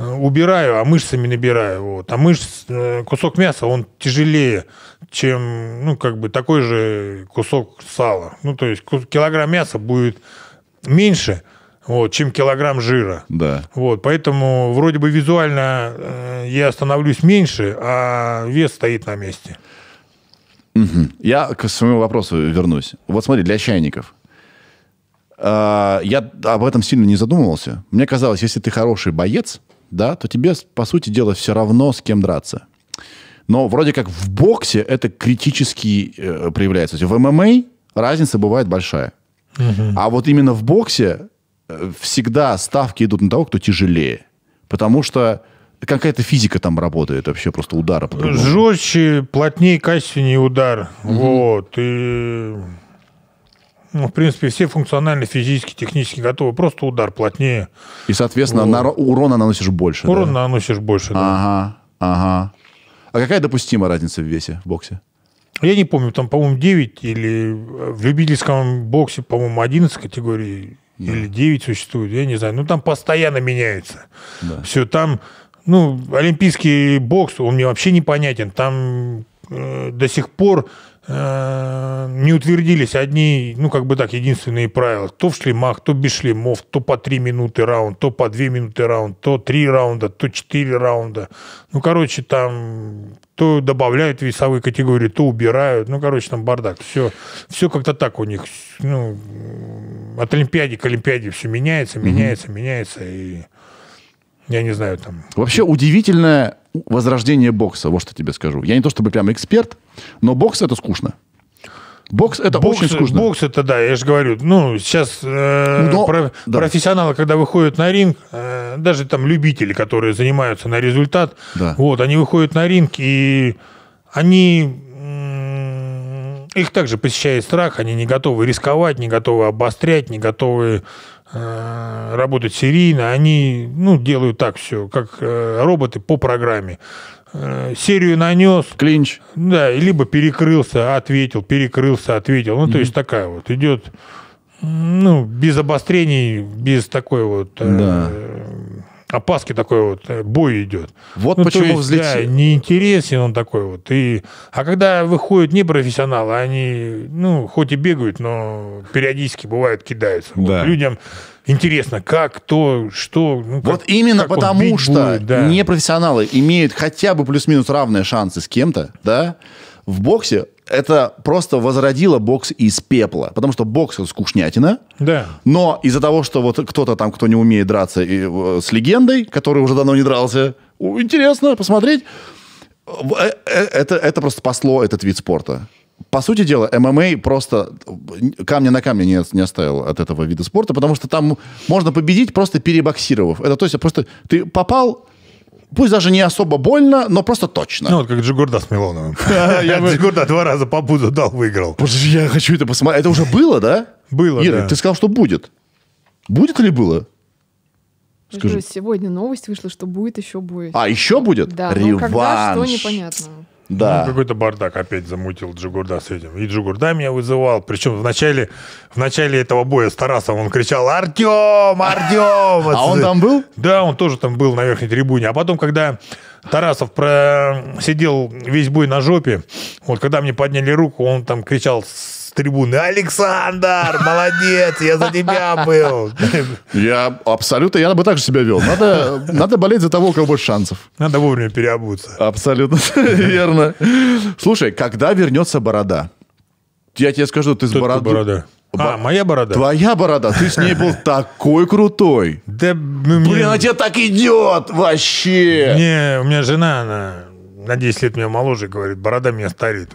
Э, убираю, а мышцами набираю. Вот. А мышц, э, кусок мяса, он тяжелее, чем, ну, как бы такой же кусок сала. Ну, то есть килограмм мяса будет меньше, вот, чем килограмм жира. Да. Вот, поэтому вроде бы визуально э, я становлюсь меньше, а вес стоит на месте. Угу. Я к своему вопросу вернусь. Вот смотри, для чайников. Э, я об этом сильно не задумывался. Мне казалось, если ты хороший боец, да, то тебе, по сути дела, все равно с кем драться. Но вроде как в боксе это критически э, проявляется. в ММА разница бывает большая. Угу. А вот именно в боксе э, всегда ставки идут на того, кто тяжелее. Потому что какая-то физика там работает вообще, просто удара по-другому. Жестче, плотнее, качественнее удар. Угу. Вот. И ну, в принципе, все функционально, физически, технически готовы. Просто удар плотнее. И, соответственно, вот. на, урона наносишь больше. Урона да? наносишь больше, да. Ага, ага. А какая допустимая разница в весе в боксе? Я не помню, там, по-моему, 9 или э, в любительском боксе, по-моему, 11 категорий да. или 9 существует, я не знаю. Ну, там постоянно меняется. Да. Все, там, ну, олимпийский бокс, он мне вообще непонятен. Там э, до сих пор Э, не утвердились одни, ну, как бы так, единственные правила. То в шлемах, то без шлемов, то по три минуты раунд, то по две минуты раунд, то три раунда, то четыре раунда. Ну, короче, там то добавляют весовые категории, то убирают. Ну, короче, там бардак. Все, все как-то так у них. Ну, от Олимпиады к Олимпиаде все меняется, меняется, mm-hmm. меняется. И я не знаю там. Вообще удивительное возрождение бокса, вот что тебе скажу. Я не то чтобы прям эксперт, но бокс это скучно. Бокс это бокс, очень скучно. Бокс это да, я же говорю, ну сейчас э, ну, Но, про, да. профессионалы, когда выходят на ринг, э, даже там любители, которые занимаются на результат, да. вот они выходят на ринг и они их также посещает страх, они не готовы рисковать, не готовы обострять, не готовы Э, работать серийно, они ну, делают так все, как э, роботы по программе. Э, серию нанес. Клинч. Да, либо перекрылся, ответил, перекрылся, ответил. Ну, mm-hmm. то есть такая вот идет ну, без обострений, без такой вот да опаски такой вот э, бой идет. Вот ну, почему есть, взлетел. Да, неинтересен он такой вот. И, а когда выходят непрофессионалы, они, ну, хоть и бегают, но периодически бывают кидаются. Да. Вот людям интересно, как, кто, что. Ну, как, вот именно как потому, что будет, да. непрофессионалы имеют хотя бы плюс-минус равные шансы с кем-то, да, в боксе это просто возродило бокс из пепла. Потому что бокс — скучнятина. Да. Но из-за того, что вот кто-то там, кто не умеет драться и, э, с легендой, который уже давно не дрался, интересно посмотреть. Э, э, это, это просто спасло этот вид спорта. По сути дела, ММА просто камня на камне не, не оставил от этого вида спорта, потому что там можно победить, просто перебоксировав. Это то есть просто ты попал, пусть даже не особо больно, но просто точно. Ну, вот как Джигурда с Милоновым. Я Джигурда два раза по Буду дал, выиграл. Я хочу это посмотреть. Это уже было, да? Было, Ира, ты сказал, что будет. Будет или было? Скажи. Сегодня новость вышла, что будет еще будет. А, еще будет? Да, Реванш. но когда, что непонятно. Да. Ну, какой-то бардак опять замутил Джигурда с этим. И Джигурда меня вызывал. Причем в начале, в начале этого боя с Тарасом он кричал «Артем! Артем!» А он там был? Да, он тоже там был на верхней трибуне. А потом, когда Тарасов сидел весь бой на жопе, вот когда мне подняли руку, он там кричал трибуны. Александр, молодец, я за тебя был. Я абсолютно, я бы так же себя вел. Надо, надо болеть за того, у кого больше шансов. Надо вовремя переобуться. Абсолютно верно. Слушай, когда вернется борода? Я тебе скажу, ты с бородой... Бо... А, моя борода? Твоя борода. Ты с ней был такой крутой. Да, ну, Блин, а тебе так идет вообще. Не, у меня жена, она на 10 лет меня моложе, говорит, борода меня старит.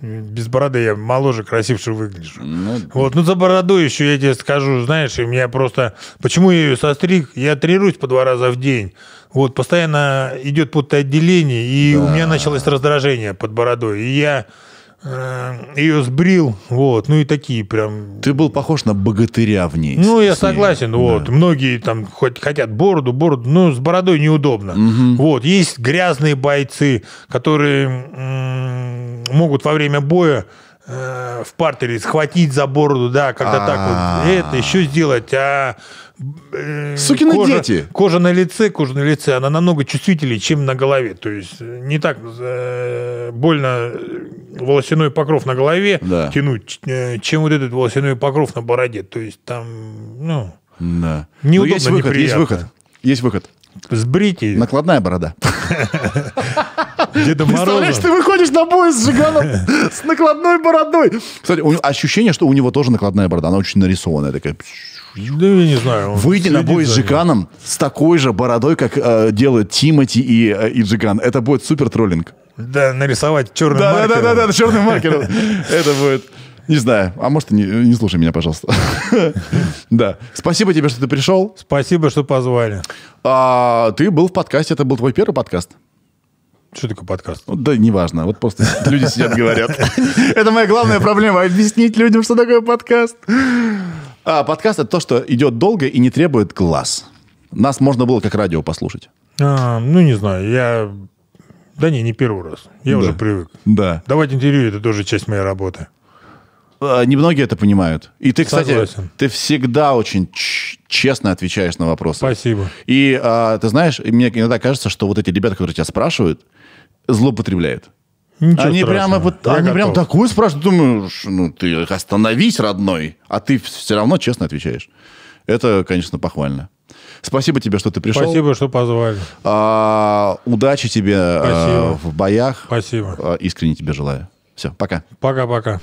Без бороды я моложе, красивше выгляжу. Ну, вот, ну за бороду еще я тебе скажу, знаешь, у меня просто... Почему я ее состриг? Я тренируюсь по два раза в день. Вот, постоянно идет потоотделение, и да. у меня началось раздражение под бородой. И я Э, ее сбрил, вот, ну и такие прям... Ты был похож на богатыря в ней. Ну, я согласен, ней. вот, да. многие там хоть хотят бороду, бороду, но с бородой неудобно. Угу. Вот, есть грязные бойцы, которые м- могут во время боя Э, в партере, схватить за бороду, да, когда так вот, а. это еще сделать, а э, Сукины кожа, дети. Кожа на лице, кожа на лице, она намного чувствительнее, чем на голове. То есть э, не так э, больно волосяной покров на голове да. тянуть, чем вот этот волосяной покров на бороде. То есть там, ну, да. Ну, неудобно, есть выход, неприятно. Есть выход. Есть выход. Сбрите. Накладная борода. Деда Представляешь, ты выходишь на бой с Жиганом с накладной бородой. Кстати, ощущение, что у него тоже накладная борода. Она очень нарисованная такая. Да я не знаю. Выйди на бой с Жиганом с такой же бородой, как э, делают Тимати и, э, и Джиган. Это будет супер троллинг. Да, нарисовать черный да, маркером. Да, да, да, да, черный маркер. Это будет... Не знаю. А может, не, не слушай меня, пожалуйста. Да. Спасибо тебе, что ты пришел. Спасибо, что позвали. А, ты был в подкасте. Это был твой первый подкаст? Что такое подкаст? Ну, да неважно, вот просто люди сидят говорят. Это моя главная проблема, объяснить людям, что такое подкаст. А, подкаст — это то, что идет долго и не требует глаз. Нас можно было как радио послушать. А, ну, не знаю, я... Да не, не первый раз. Я да. уже привык. Да. Давать интервью — это тоже часть моей работы. А, немногие это понимают. И ты, кстати, Согласен. ты всегда очень честно отвечаешь на вопросы. Спасибо. И а, ты знаешь, мне иногда кажется, что вот эти ребята, которые тебя спрашивают, злоупотребляют. Ничего они прямо вот, они прямо прям такую спрашивают, думаешь, ну ты остановись, родной, а ты все равно честно отвечаешь. Это, конечно, похвально. Спасибо тебе, что ты пришел. Спасибо, что позвали. А, удачи тебе а, в боях. Спасибо. А, искренне тебе желаю. Все, пока. Пока-пока.